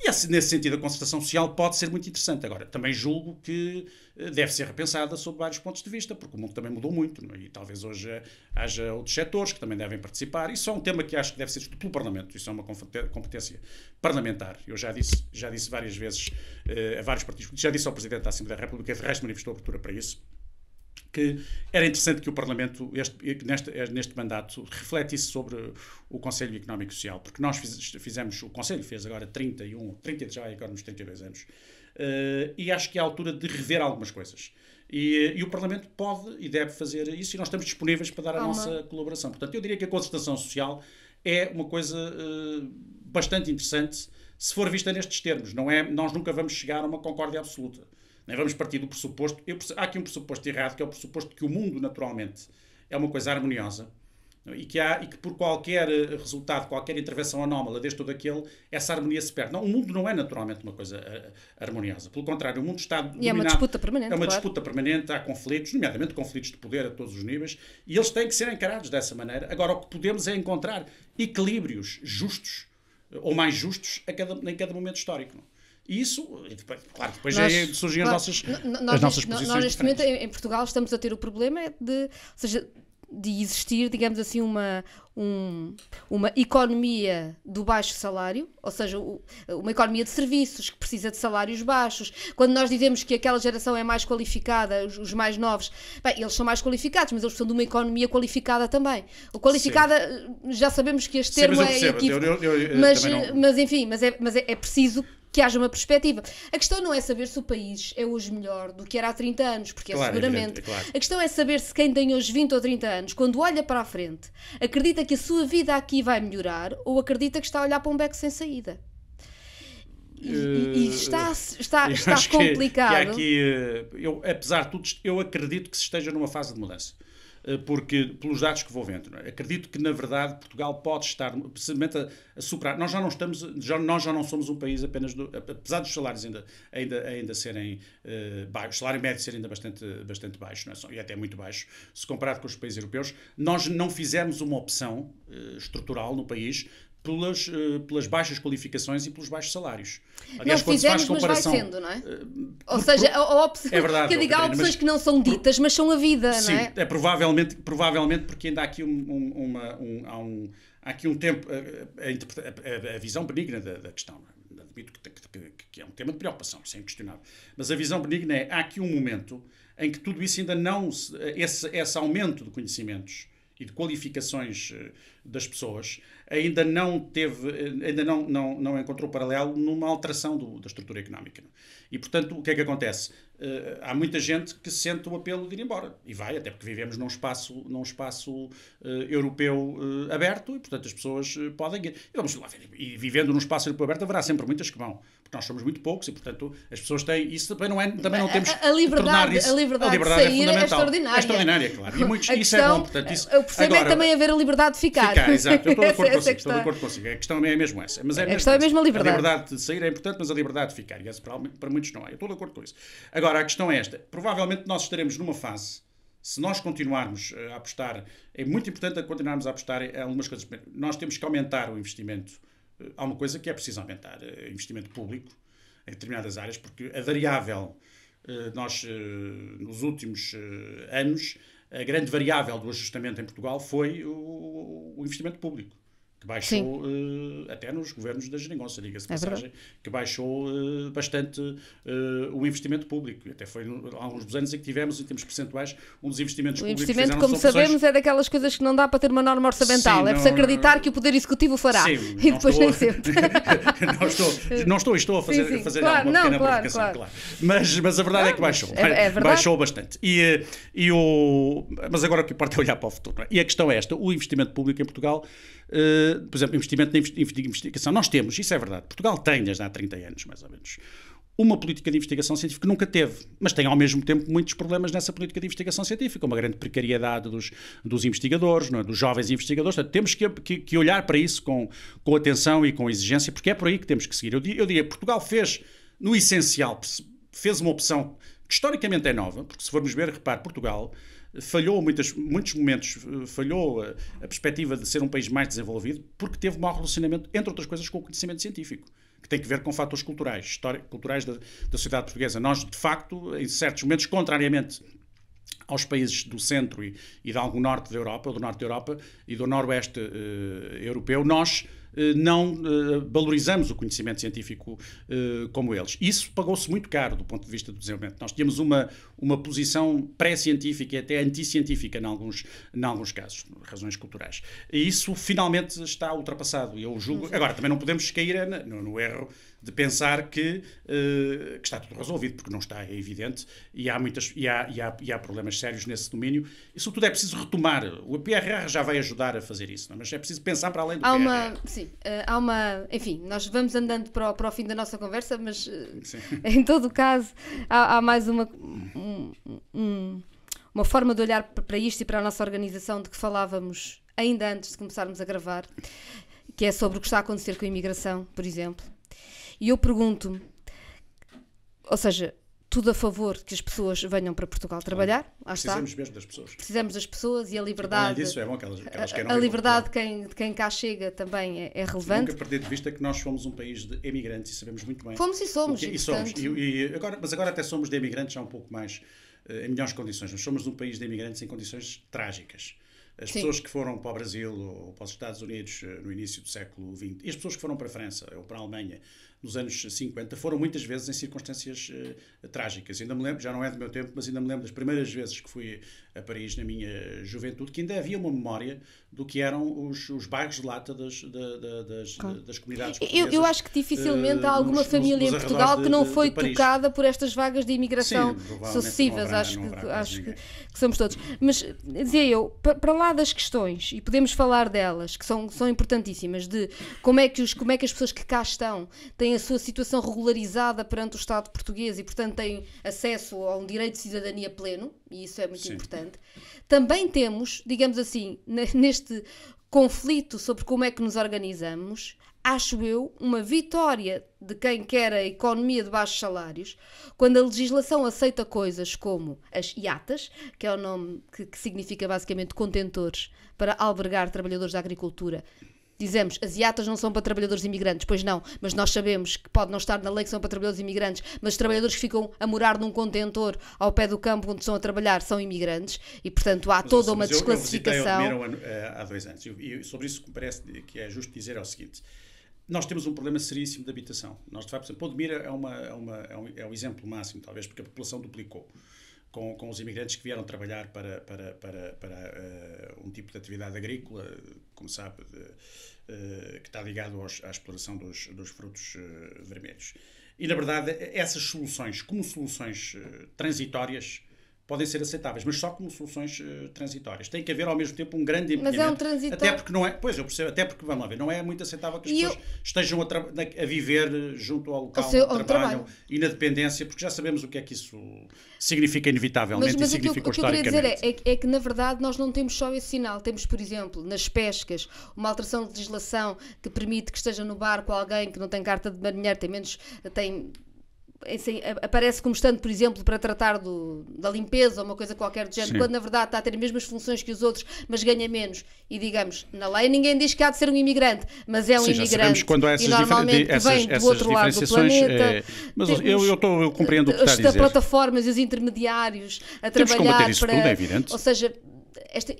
E nesse sentido, a concertação social pode ser muito interessante. Agora, também julgo que eh, deve ser repensada sob vários pontos de vista, porque o mundo também mudou muito é? e talvez hoje haja outros setores que também devem participar. Isso é um tema que acho que deve ser discutido pelo Parlamento, isso é uma competência parlamentar. Eu já disse, já disse várias vezes uh, a vários partidos, já disse ao Presidente da Assembleia da República, de resto manifestou abertura para isso que era interessante que o Parlamento, este, neste, eh, neste mandato, refletisse sobre o Conselho Económico e Social, porque nós fiz, fizemos, o Conselho fez agora 31, 30, já é agora nos 32 anos, uh, e acho que é a altura de rever algumas coisas. E, eh, e, o Parlamento pode e deve fazer isso e nós estamos disponíveis para dar a ah, nossa não. colaboração. Portanto, eu diria que a concertação social é uma coisa uh, bastante interessante se for vista nestes termos. Não é, nós nunca vamos chegar a uma concórdia absoluta né? Vamos partir do pressuposto. Eu, há aqui um pressuposto errado, que é o pressuposto que o mundo, naturalmente, é uma coisa harmoniosa é? e que, há, e que por qualquer eh, resultado, qualquer intervenção anómala deste ou daquele, essa harmonia se perde. Não, o mundo não é naturalmente uma coisa eh, eh, harmoniosa. Pelo contrário, o mundo está dominado... E é uma disputa permanente. É uma claro. disputa permanente, há conflitos, nomeadamente conflitos de poder a todos os níveis, e eles têm que ser encarados dessa maneira. Agora, o que podemos é encontrar equilíbrios justos ou mais justos a cada, em cada momento histórico. Não? É? Isso, claro, depois nós, é surgem claro, as nossas, nós, as nossas posições. Nós, neste momento, em, Portugal, estamos a ter o problema é de, ou seja, de existir, digamos assim, uma, um, uma economia do baixo salário, ou seja, uma economia de serviços que precisa de salários baixos. Quando nós dizemos que aquela geração é mais qualificada, os, os mais novos, bem, eles são mais qualificados, mas eles são de uma economia qualificada também. O qualificada, Sim. já sabemos que este termo Sim, mas é. eu, eu, eu, mas, mas, enfim, mas, é, mas é, é preciso que haja uma perspectiva. A questão não é saber se o país é hoje melhor do que era há 30 anos, porque é claro, é seguramente. É claro. A questão é saber se quem tem hoje 20 ou 30 anos, quando olha para a frente, acredita que a sua vida aqui vai melhorar ou acredita que está a olhar para um beco sem saída. E, e, eh, está, está, está complicado. Que, que aqui, eh, eu, apesar de tudo, eu acredito que se esteja numa fase de mudança. Eh, porque, pelos dados que vou vendo. É? Acredito que, na verdade, Portugal pode estar precisamente a, a, superar. Nós já não estamos, já, nós já não somos um país apenas, do, apesar dos salários ainda, ainda, ainda serem uh, baixos, o salário médio ser ainda bastante, bastante baixo, é? e até muito baixo, se comparado com os países europeus, nós não fizemos uma opção uh, estrutural no país pelas, eh, pelas baixas qualificações e pelos baixos salários. Aliás, Nós fizemos, se comparação... mas vai sendo, não é? Uh, ou seja, a opção, é verdade, que eu há opções mas... que não são ditas, mas são a vida, sim, não é? é provavelmente, provavelmente porque ainda há aqui um, um, uma, um, há um, há aqui um tempo, eh, a, a, a visão benigna da, da questão, é? admito que, que, que, é um tema de preocupação, sem é questionar, mas a visão benigna é, há aqui um momento em que tudo isso ainda não, esse, esse aumento de conhecimentos e de qualificações eh, das pessoas, ainda não teve, eh, ainda não, não, não encontrou paralelo numa alteração do, da estrutura económica. E, portanto, o que é que acontece? Uh, há muita gente que sente o apelo de ir embora. E vai, até porque vivemos num espaço, num espaço uh, europeu uh, aberto e, portanto, as pessoas podem ir. E vamos lá E vivendo num espaço europeu aberto, haverá sempre muitas que vão nós somos muito poucos e, portanto, as pessoas têm. Isso também não, é, também não temos. A, a liberdade, isso, a liberdade, a liberdade de é sair é, é extraordinária. É extraordinária, claro. E muitos, questão, isso é bom. Portanto, isso, eu percebo é agora, é também haver a liberdade de ficar. Ficar, exato. Eu estou de acordo essa, é consigo. estou de acordo consigo. A questão é mesmo essa. Mas é a, questão é mesmo a liberdade. A liberdade de sair é importante, mas a liberdade de ficar. E essa, para, para muitos não é. Eu estou de acordo com isso. Agora, a questão é esta. Provavelmente nós estaremos numa fase se nós continuarmos eh, a apostar, é muito importante continuarmos a apostar em algumas coisas. Nós temos que aumentar o investimento há uma coisa que é preciso aumentar: eh, investimento público em determinadas áreas, porque a variável, eh, nós, eh, nos últimos anos, a grande variável do ajustamento em Portugal foi o investimento público que baixou uh, até nos governos da geringonça, diga-se é passagem, verdade. que baixou uh, bastante uh, o investimento público. Até foi há uns dos anos em que tivemos, em termos percentuais, um dos investimentos o públicos. O investimento, como sabemos, é daquelas coisas que não dá para ter uma norma orçamental. Sim, é preciso acreditar que o Poder Executivo fará. Sim, e depois estou, nem sempre. não, estou, não estou, estou a fazer, sim, sim, fazer claro, não, pequena claro, claro. claro. Mas, mas a verdade não, é que baixou. É, é baixou bastante. E, e o, mas agora o que importa é olhar para o futuro. É? E a questão é esta: o investimento público em Portugal eh, por exemplo, investimento na investigação. Nós temos, isso é verdade. Portugal tem desde há 30 anos, mais ou menos, uma política de investigação científica que nunca teve, mas tem ao mesmo tempo muitos problemas nessa política de investigação científica, uma grande precariedade dos, dos investigadores, é? dos jovens investigadores. Portanto, temos que, que, que, olhar para isso com, com atenção e com exigência, porque é por aí que temos que seguir. Eu, eu diria, Portugal fez, no essencial, fez uma opção que historicamente é nova, porque se formos ver, repare, Portugal falhou muitas, muitos momentos, eh, falhou a, eh, a, perspectiva de ser um país mais desenvolvido porque teve mau relacionamento, entre outras coisas, com o conhecimento científico, que tem que ver com fatores culturais, históricos culturais da, da sociedade portuguesa. Nós, de facto, em certos momentos, contrariamente aos países do centro e, e de algum norte da Europa, ou do norte da Europa e do noroeste eh, europeu, nós eh, não eh, valorizamos o conhecimento científico eh, como eles. Isso pagou-se muito caro do ponto de vista do desenvolvimento. Nós tínhamos uma, uma posição pré-científica e até anticientífica em alguns, em alguns casos, razões culturais. E isso finalmente está ultrapassado. Eu julgo. Uhum. Agora, também não podemos cair no, no erro de pensar que, uh, que, está tudo resolvido, porque não está, é evidente, e há, muitas, e há, e há, e há problemas sérios nesse domínio, e sobretudo é preciso retomar. O PRR já vai ajudar a fazer isso, é? mas é preciso pensar para além do há PRR. Uma, sim, eh, há uma. Enfim, nós vamos andando para o, para o fim da nossa conversa, mas eh, em todo o caso, há, há mais uma. um, uma forma de olhar para isto e para a nossa organização de que falávamos ainda antes de começarmos a gravar, que é sobre o que está a acontecer com a imigração, por exemplo, e eu pergunto-me, ou seja, tudo a favor que as pessoas venham para Portugal trabalhar. Ah, precisamos está. mesmo das pessoas. Precisamos das pessoas e a liberdade. Disso, é bom que elas, que elas a liberdade de quem, de quem cá chega também é, é relevante. Nunca perder de vista que nós somos um país de emigrantes e sabemos muito bem. Fomos e somos. Que, é- e, somos. E, e agora, mas agora até somos de emigrantes já um pouco mais eh, em melhores condições. Nós somos um país de imigrantes em condições trágicas. As Sim. pessoas que foram para o Brasil ou para os Estados Unidos eh, no início do século XX, e as pessoas que foram para a França ou para a Alemanha nos anos 50 foram muitas vezes em circunstâncias uh, trágicas. Ainda me lembro, já não é do meu tempo, mas ainda me lembro das primeiras vezes que fui a Paris na minha juventude, que ainda havia uma memória do que eram os, os bairros de lata das, das, das comunidades eu, eu acho que dificilmente há eh, alguma nos, família nos, nos em Portugal de, que não foi tocada por estas vagas de imigração sucessivas. acho que, acho que, que, somos todos. Mas dizia eu, para lá das questões, e podemos falar delas, que são, são importantíssimas, de como é, que os, como é que as pessoas que cá estão têm a sua situação regularizada perante o Estado português e, portanto, têm acesso a um direito de cidadania pleno, e isso é muito Sim. importante diferente. Também temos, digamos assim, neste conflito sobre como é que nos organizamos, acho eu, uma vitória de quem quer a economia de baixos salários, quando a legislação aceita coisas como as IATAs, que é o nome que, que significa basicamente contentores para albergar trabalhadores da agricultura dizemos asiatas não são para trabalhadores imigrantes, pois não, mas nós sabemos que pode não estar na lei que são para trabalhadores imigrantes, mas os trabalhadores que ficam a morar num contentor ao pé do campo onde estão a trabalhar são imigrantes e, portanto, há toda uma mas desclassificação. Eu, eu ano, eh, há dois anos e sobre isso me parece que é justo dizer é o seguinte. Nós temos um problema seríssimo de habitação. Nós, de facto, Podomira é, uma, é, uma, é, um, é um exemplo máximo, talvez, porque a população duplicou com, com os imigrantes que vieram trabalhar para, para, para, para uh, um tipo de atividade agrícola, como sabe, de, uh, que está ligado aos, à exploração dos, dos frutos eh, vermelhos. E, na verdade, essas soluções, como soluções transitórias, podem ser aceitáveis, mas só como soluções uh, transitórias. Tem que haver ao mesmo tempo um grande empenhamento. Mas é um transitório. Até porque não é, pois eu percebo, até porque vamos lá ver, não é muito aceitável que as e pessoas eu... estejam a, a, viver eh, junto ao local de onde trabalham trabalho. e na dependência, porque já sabemos o que é que isso significa inevitavelmente mas, mas e significa o que, o que eu queria dizer é, é, é, que na verdade nós não temos só esse sinal, temos por exemplo nas pescas uma alteração de legislação que permite que esteja no barco alguém que não tem carta de marinheiro, tem menos tem assim, aparece como estando, por exemplo, para tratar do, da limpeza ou uma coisa qualquer do género, Sim. quando na verdade está a ter as mesmas funções que os outros, mas ganha menos. E digamos, na lei ninguém diz que há de ser um imigrante, mas é um Sim, imigrante. quando há essas e normalmente essas, vem do outro lado do planeta. É... Mas eu, eu, tô, eu compreendo o que está a dizer. As plataformas e os intermediários a temos trabalhar para... Tudo, é evidente. Ou seja, esta,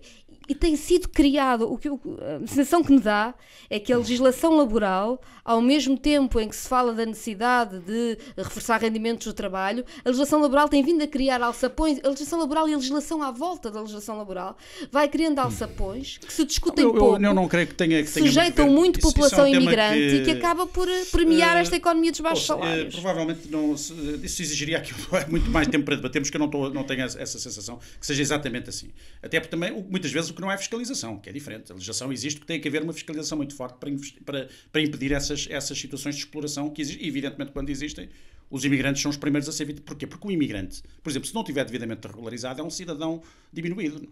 e tem sido criado. O que, a sensação que me dá é que a legislação laboral, ao mesmo tempo em que se fala da necessidade de reforçar rendimentos do trabalho, a legislação laboral tem vindo a criar alçapões. A legislação laboral e a legislação à volta da legislação laboral vai criando alçapões que se discutem eu, eu, pouco. Eu não creio que tenha que Sujeitam muito isso, população isso é um imigrante que, e que acaba por premiar uh, eh, esta economia dos baixos eh, salários. Uh, provavelmente não, eh, isso exigiria aqui é muito mais tempo para debatermos, que eu não, tô, não tenho essa sensação que seja exatamente assim. Até porque também, muitas vezes, que não é fiscalização, que é diferente. A legislação existe que tem que haver uma fiscalização muito forte para, para, para impedir essas, essas situações de exploração que, existem. evidentemente, quando existem, os imigrantes são os primeiros a ser vítimas. Porquê? Porque o imigrante, por exemplo, se não tiver devidamente regularizado, é um cidadão diminuído.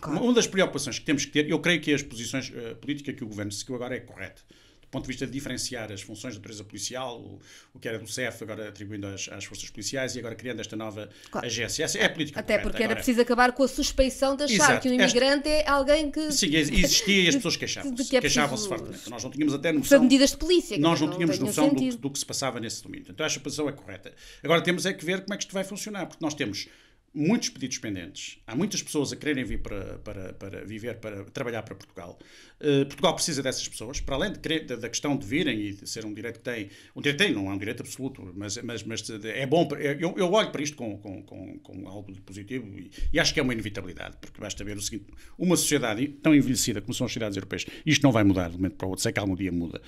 Claro. Uma das preocupações que temos que ter, eu creio que as posições uh, eh, políticas que o governo seguiu agora é correta ponto de vista de diferenciar as funções da natureza policial, o, o que era do CEF, agora atribuindo às, às forças policiais e agora criando esta nova claro. agência. Essa é a política Até correta. porque era preciso acabar com a suspeição de achar exato, que um imigrante é alguém que. Sim, existia e as pessoas queixavam-se. Que é queixavam-se preciso... fortemente. Nós não tínhamos até noção. São medidas de polícia. Nós não, não tínhamos noção do que, do que, se passava nesse domínio. Então, esta posição é correta. Agora temos é que ver como é que isto vai funcionar, porque nós temos muitos pedidos pendentes, há muitas pessoas a quererem vir para, para, para viver, para trabalhar para Portugal. Eh, Portugal precisa dessas pessoas, para além de da, da, questão de virem e de ser um direito que tem, um direito tem, não é um direito absoluto, mas, mas, mas é bom, eu, eu olho para isto com, com, com, com algo de positivo e, e, acho que é uma inevitabilidade, porque basta ver o seguinte, uma sociedade tão envelhecida como são as sociedades europeias, isto não vai mudar de um momento para o outro, sei que algum dia muda,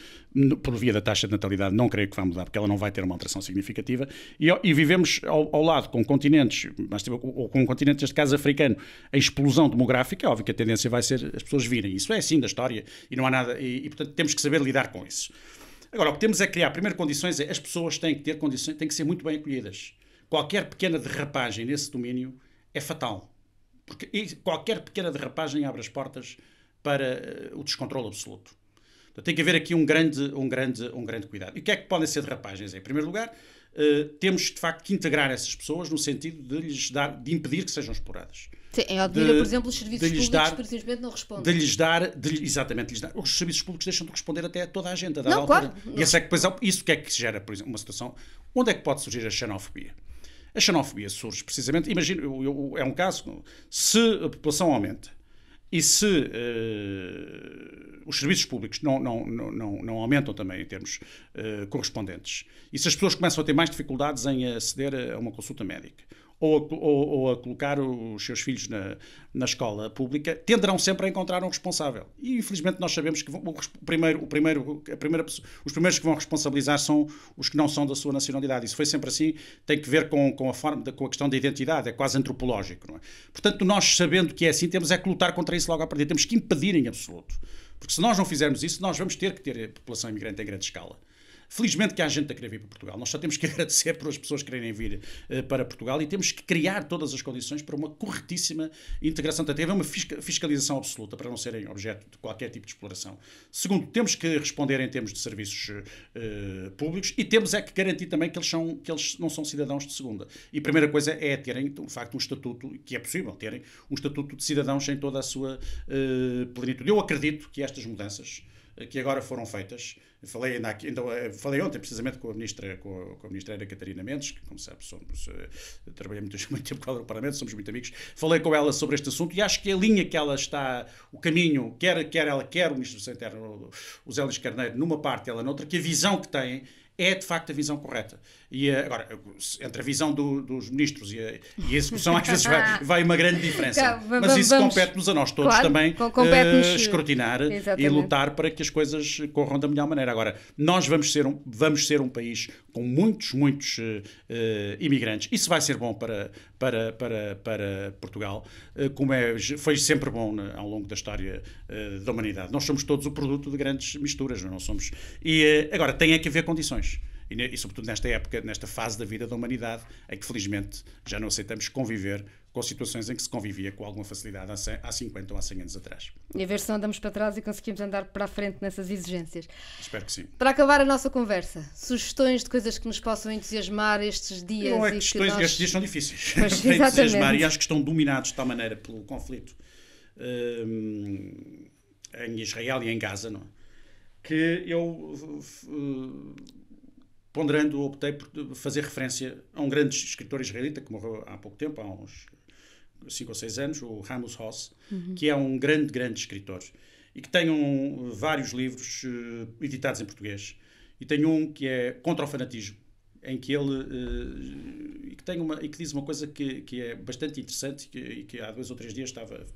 por via da taxa de natalidade não creio que vá mudar, porque ela não vai ter uma alteração significativa, e, e vivemos ao, ao, lado com continentes, mas, ou com um continente, neste caso africano, a explosão demográfica, é óbvio que a tendência vai ser as pessoas virem, isso é assim da história, história e não há nada. E, e, portanto, temos que saber lidar com isso. Agora, o que temos é criar, primeiro, condições, é, as pessoas têm que ter condições, têm que ser muito bem acolhidas. Qualquer pequena derrapagem nesse domínio é fatal. Porque qualquer pequena derrapagem abre as portas para uh, o descontrole absoluto. Então, tem que haver aqui um grande, um, grande, um grande cuidado. E o que é que podem ser derrapagens? Em primeiro lugar, uh, temos de facto que integrar essas pessoas no sentido de lhes dar, de impedir que sejam exploradas. Sim, em Odmira, por exemplo, os serviços públicos dar, não respondem. De lhes dar, de, exatamente, lhes dar. Os serviços públicos deixam de responder até a toda a gente. não, altura. claro. E é que, isso que é que gera, por exemplo, uma situação. Onde é que pode surgir a xenofobia? A xenofobia surge precisamente, imagino, eu, eu, é um caso, se a população aumenta e se uh, os serviços públicos não, não, não, não, aumentam também em termos uh, correspondentes, e se as pessoas começam a ter mais dificuldades em aceder a uma consulta médica, ou a, ou, ou a colocar os seus filhos na, na escola pública, tenderão sempre a encontrar um responsável. E infelizmente nós sabemos que vão, o, primeiro, o primeiro, a primeira, os primeiros que vão responsabilizar são os que não são da sua nacionalidade. Isso foi sempre assim, tem que ver com, com, a, forma, com a questão da identidade, é quase antropológico. É? Portanto, nós sabendo que é assim, temos é que lutar contra isso logo à partida, temos que impedir em absoluto. Porque se nós não fizermos isso, nós vamos ter que ter população imigrante em grande escala. Felizmente que há gente a querer vir para Portugal. Nós só temos que agradecer por as pessoas quererem vir eh, para Portugal e temos que criar todas as condições para uma corretíssima integração. Tem que haver uma fiscalização absoluta para não serem objeto de qualquer tipo de exploração. Segundo, temos que responder em termos de serviços uh, públicos e temos é que garantir também que eles, são, que eles não são cidadãos de segunda. E a primeira coisa é terem, de facto, um estatuto, que é possível terem, um estatuto de cidadãos em toda a sua uh, plenitude. Eu acredito que estas mudanças que agora foram feitas. Falei, ainda aqui, então, eh, falei ontem precisamente com a ministra, com a, com a ministra Ana Catarina Mendes, que, como sabe, somos, eh, trabalhei muito, muito tempo com ela no Parlamento, somos muito amigos. Falei com ela sobre este assunto e acho que a linha que ela está, o caminho, quer, quer ela, quer o ministro do Interno, o Zé Luís Carneiro, numa parte, ela noutra, que a visão que têm é de facto a visão correta e agora, entre a visão do, dos ministros e a, e a execução, às vezes vai, vai, uma grande diferença. Mas isso compete-nos a nós todos claro, também uh, escrutinar Exatamente. e lutar para que as coisas corram da melhor maneira. Agora, nós vamos ser um, vamos ser um país com muitos, muitos uh, imigrantes. Isso vai ser bom para, para, para, para Portugal, uh, como é, foi sempre bom né, ao longo da história da humanidade. Nós somos todos o produto de grandes misturas, não é? somos. E agora, tem é que haver condições e, e, sobretudo nesta época, nesta fase da vida da humanidade, em que felizmente já não aceitamos conviver com situações em que se convivia com alguma facilidade há, 100, há 50 ou há 100 anos atrás. E a ver se não andamos para trás e conseguimos andar para a frente nessas exigências. Espero que sim. Para acabar a nossa conversa, sugestões de coisas que nos possam entusiasmar estes dias? Não é questões, que nós... estes dias são difíceis pois, entusiasmar e acho que estão dominados de tal maneira pelo conflito hum, em Israel e em Gaza, não é? que eu uh, ponderando, optei por fazer referência a um grande escritor israelita que morreu há pouco tempo, há uns 5 ou 6 anos, o Ramos Hoss, uhum. que é um grande, grande escritor e que tem um, vários livros uh, editados em português. E tem um que é Contra o Fanatismo, em que ele uh, que tem uma, e que diz uma coisa que, que é bastante interessante que, e que há dois ou três dias estava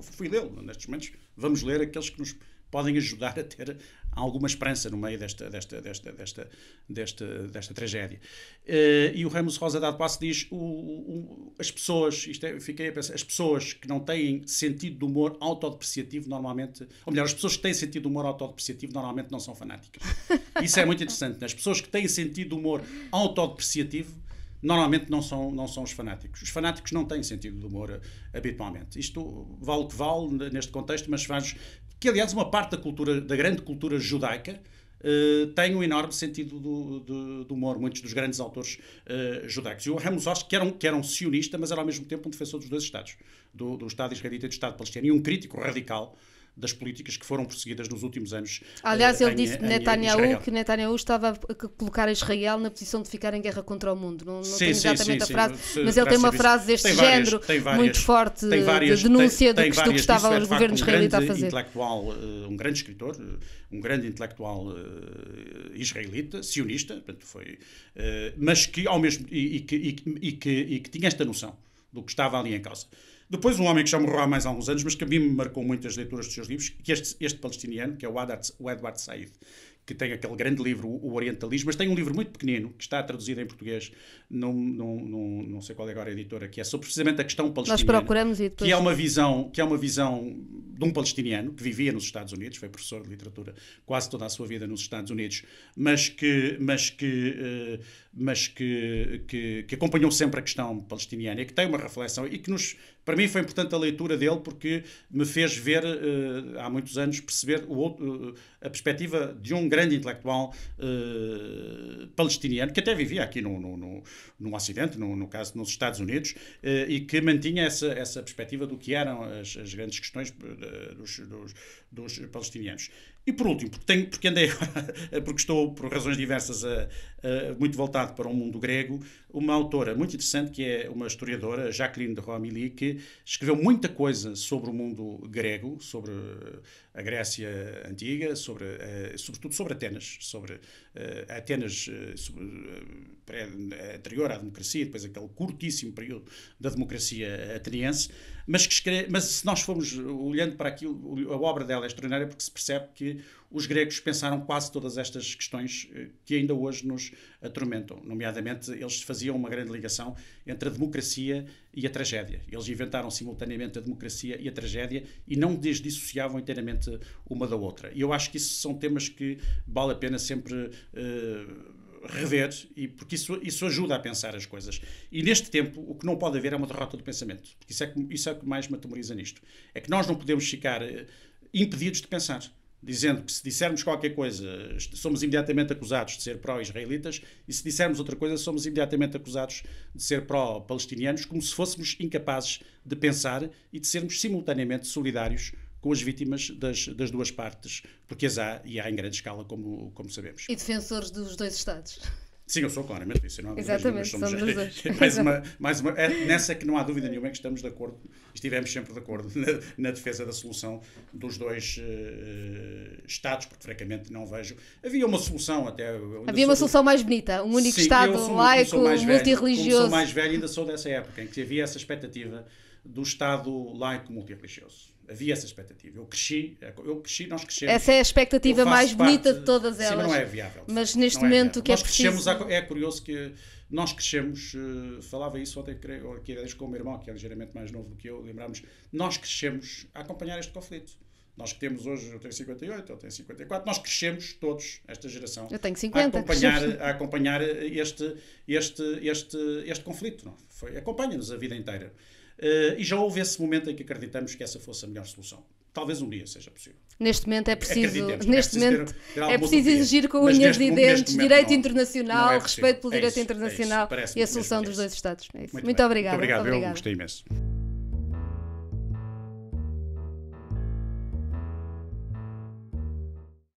fui lê-lo nestes momentos. Vamos ler aqueles que nos podem ajudar a ter há alguma esperança no meio desta, desta, desta, desta, desta, desta tragédia. Uh, e o Ramos Rosa Dado Passo diz: o, o, as pessoas, isto é, fiquei a pensar, as pessoas que não têm sentido de humor autodepreciativo normalmente, ou melhor, as pessoas que têm sentido de humor autodepreciativo normalmente não são fanáticas. Isso é muito interessante. Né? As pessoas que têm sentido de humor autodepreciativo normalmente não são, não são os fanáticos. Os fanáticos não têm sentido de humor eh, habitualmente. Isto vale o que vale neste contexto, mas faz, que aliás uma parte da cultura, da grande cultura judaica, Uh, tem um enorme sentido do, do, do humor, muitos dos grandes autores uh, judaicos. E o Ramos Osh, que era, um, que era um sionista, mas era ao mesmo tempo um defensor dos dois Estados, do, do Estado israelita e do Estado palestino, e um crítico radical das políticas que foram perseguidas nos últimos anos. Aliás, eh, ele em, disse em, Netanyahu, em que Netanyahu estava a colocar Israel na posição de ficar em guerra contra o mundo. Não, não sim, tenho exatamente sim, a frase, mas ele tem uma frase deste género várias, muito forte várias, de denúncia tem, do, que, do que estava o é, governo um israelita a fazer. Intelectual, eh, um grande escritor, eh, um grande intelectual uh, israelita, sionista, portanto foi, uh, mas que ao mesmo e, e, que, e, e que, que tinha esta noção do que estava ali em causa. Depois, um homem que já morreu há mais alguns anos, mas que a mim me marcou muito as leituras dos seus livros, que este, este palestiniano, que é o, Adart, o Edward Said, que tem aquele grande livro, O Orientalismo, mas tem um livro muito pequenino, que está traduzido em português, num, num, num não sei qual é agora a editora, que é sobre precisamente a questão palestiniana. Nós procuramos e depois... Que é uma visão, que é uma visão de um palestiniano que vivia nos Estados Unidos, foi professor de literatura quase toda a sua vida nos Estados Unidos, mas que, mas que, eh, mas que, que, que acompanhou sempre a questão palestiniana e que tem uma reflexão e que nos para mim foi importante a leitura dele porque me fez ver, uh, há muitos anos, perceber o outro, uh, a perspectiva de um grande intelectual uh, palestiniano que até vivia aqui no, no, no, no Ocidente, no, no caso nos Estados Unidos, e que mantinha essa, essa perspectiva do que eram as, as grandes questões dos, dos, dos palestinianos. E por último, porque, tenho, porque andei, porque estou por razões diversas a, eh, muito voltado para o mundo grego, uma autora muito interessante, que é uma historiadora, Jacqueline de Romilly, que escreveu muita coisa sobre o mundo grego, sobre eh, a Grécia antiga, sobre, uh, sobretudo sobre Atenas, sobre uh, Atenas sobre, anterior à democracia, depois aquele curtíssimo período da democracia ateniense, mas, que escreve, mas se nós formos olhando para aquilo, a obra dela é extraordinária porque se percebe que os gregos pensaram quase todas estas questões eh, que ainda hoje nos atormentam. Nomeadamente, eles faziam uma grande ligação entre a democracia e a tragédia. Eles inventaram simultaneamente a democracia e a tragédia e não desdissociavam inteiramente uma da outra. E eu acho que isso são temas que vale a pena sempre uh, rever, e porque isso, isso ajuda a pensar as coisas. E neste tempo, o que não pode haver é uma derrota do pensamento. Isso é, que, isso é o que mais me atemoriza nisto. É que nós não podemos ficar eh, impedidos de pensar dizendo que se dissermos qualquer coisa, somos imediatamente acusados de ser pró-israelitas, e se dissermos outra coisa, somos imediatamente acusados de ser pró-palestinianos, como se fôssemos incapazes de pensar e de sermos simultaneamente solidários com as vítimas das, das duas partes, porque as há e há em grande escala, como, como sabemos. E defensores dos dois Estados. Sim, eu sou, claramente, isso não há Exatamente, somos, somos dois. mais uma, mais uma, é nessa é que não há dúvida nenhuma é que estamos de acordo, estivemos sempre de acordo na, na defesa da solução dos dois uh, Estados, porque francamente não vejo. Havia uma solução até. Havia uma solução do... mais bonita, um único Sim, Estado sou, laico, multirreligioso. Como sou mais velho, ainda sou dessa época, em que havia essa expectativa do Estado laico multirreligioso. Havia essa expectativa. Eu cresci, eu cresci, nós crescemos. Essa é a expectativa mais parte, bonita de todas elas. Sim, não é viável. Mas neste é momento o que é nós é preciso... é curioso que nós crescemos, eh, falava isso ontem creio, aqui com o meu irmão, que é ligeiramente mais novo do que eu, lembramos, nós crescemos a acompanhar este conflito. Nós que temos hoje, eu tenho 58, eu tenho 54, nós crescemos todos, esta geração. Eu tenho 50. A acompanhar, a acompanhar este, este, este, este conflito. É? Foi, acompanha-nos a vida inteira. Uh, e já houve esse momento em que acreditamos que essa fosse a melhor solução. Talvez um dia seja possível. Neste momento é preciso, neste momento é preciso, exigir com unhas e dentes direito não, internacional, não é respeito pelo é direito isso, internacional é isso, e a solução dos é dois Estados. É muito, Muito obrigada. Muito obrigado, obrigada. eu gostei imenso.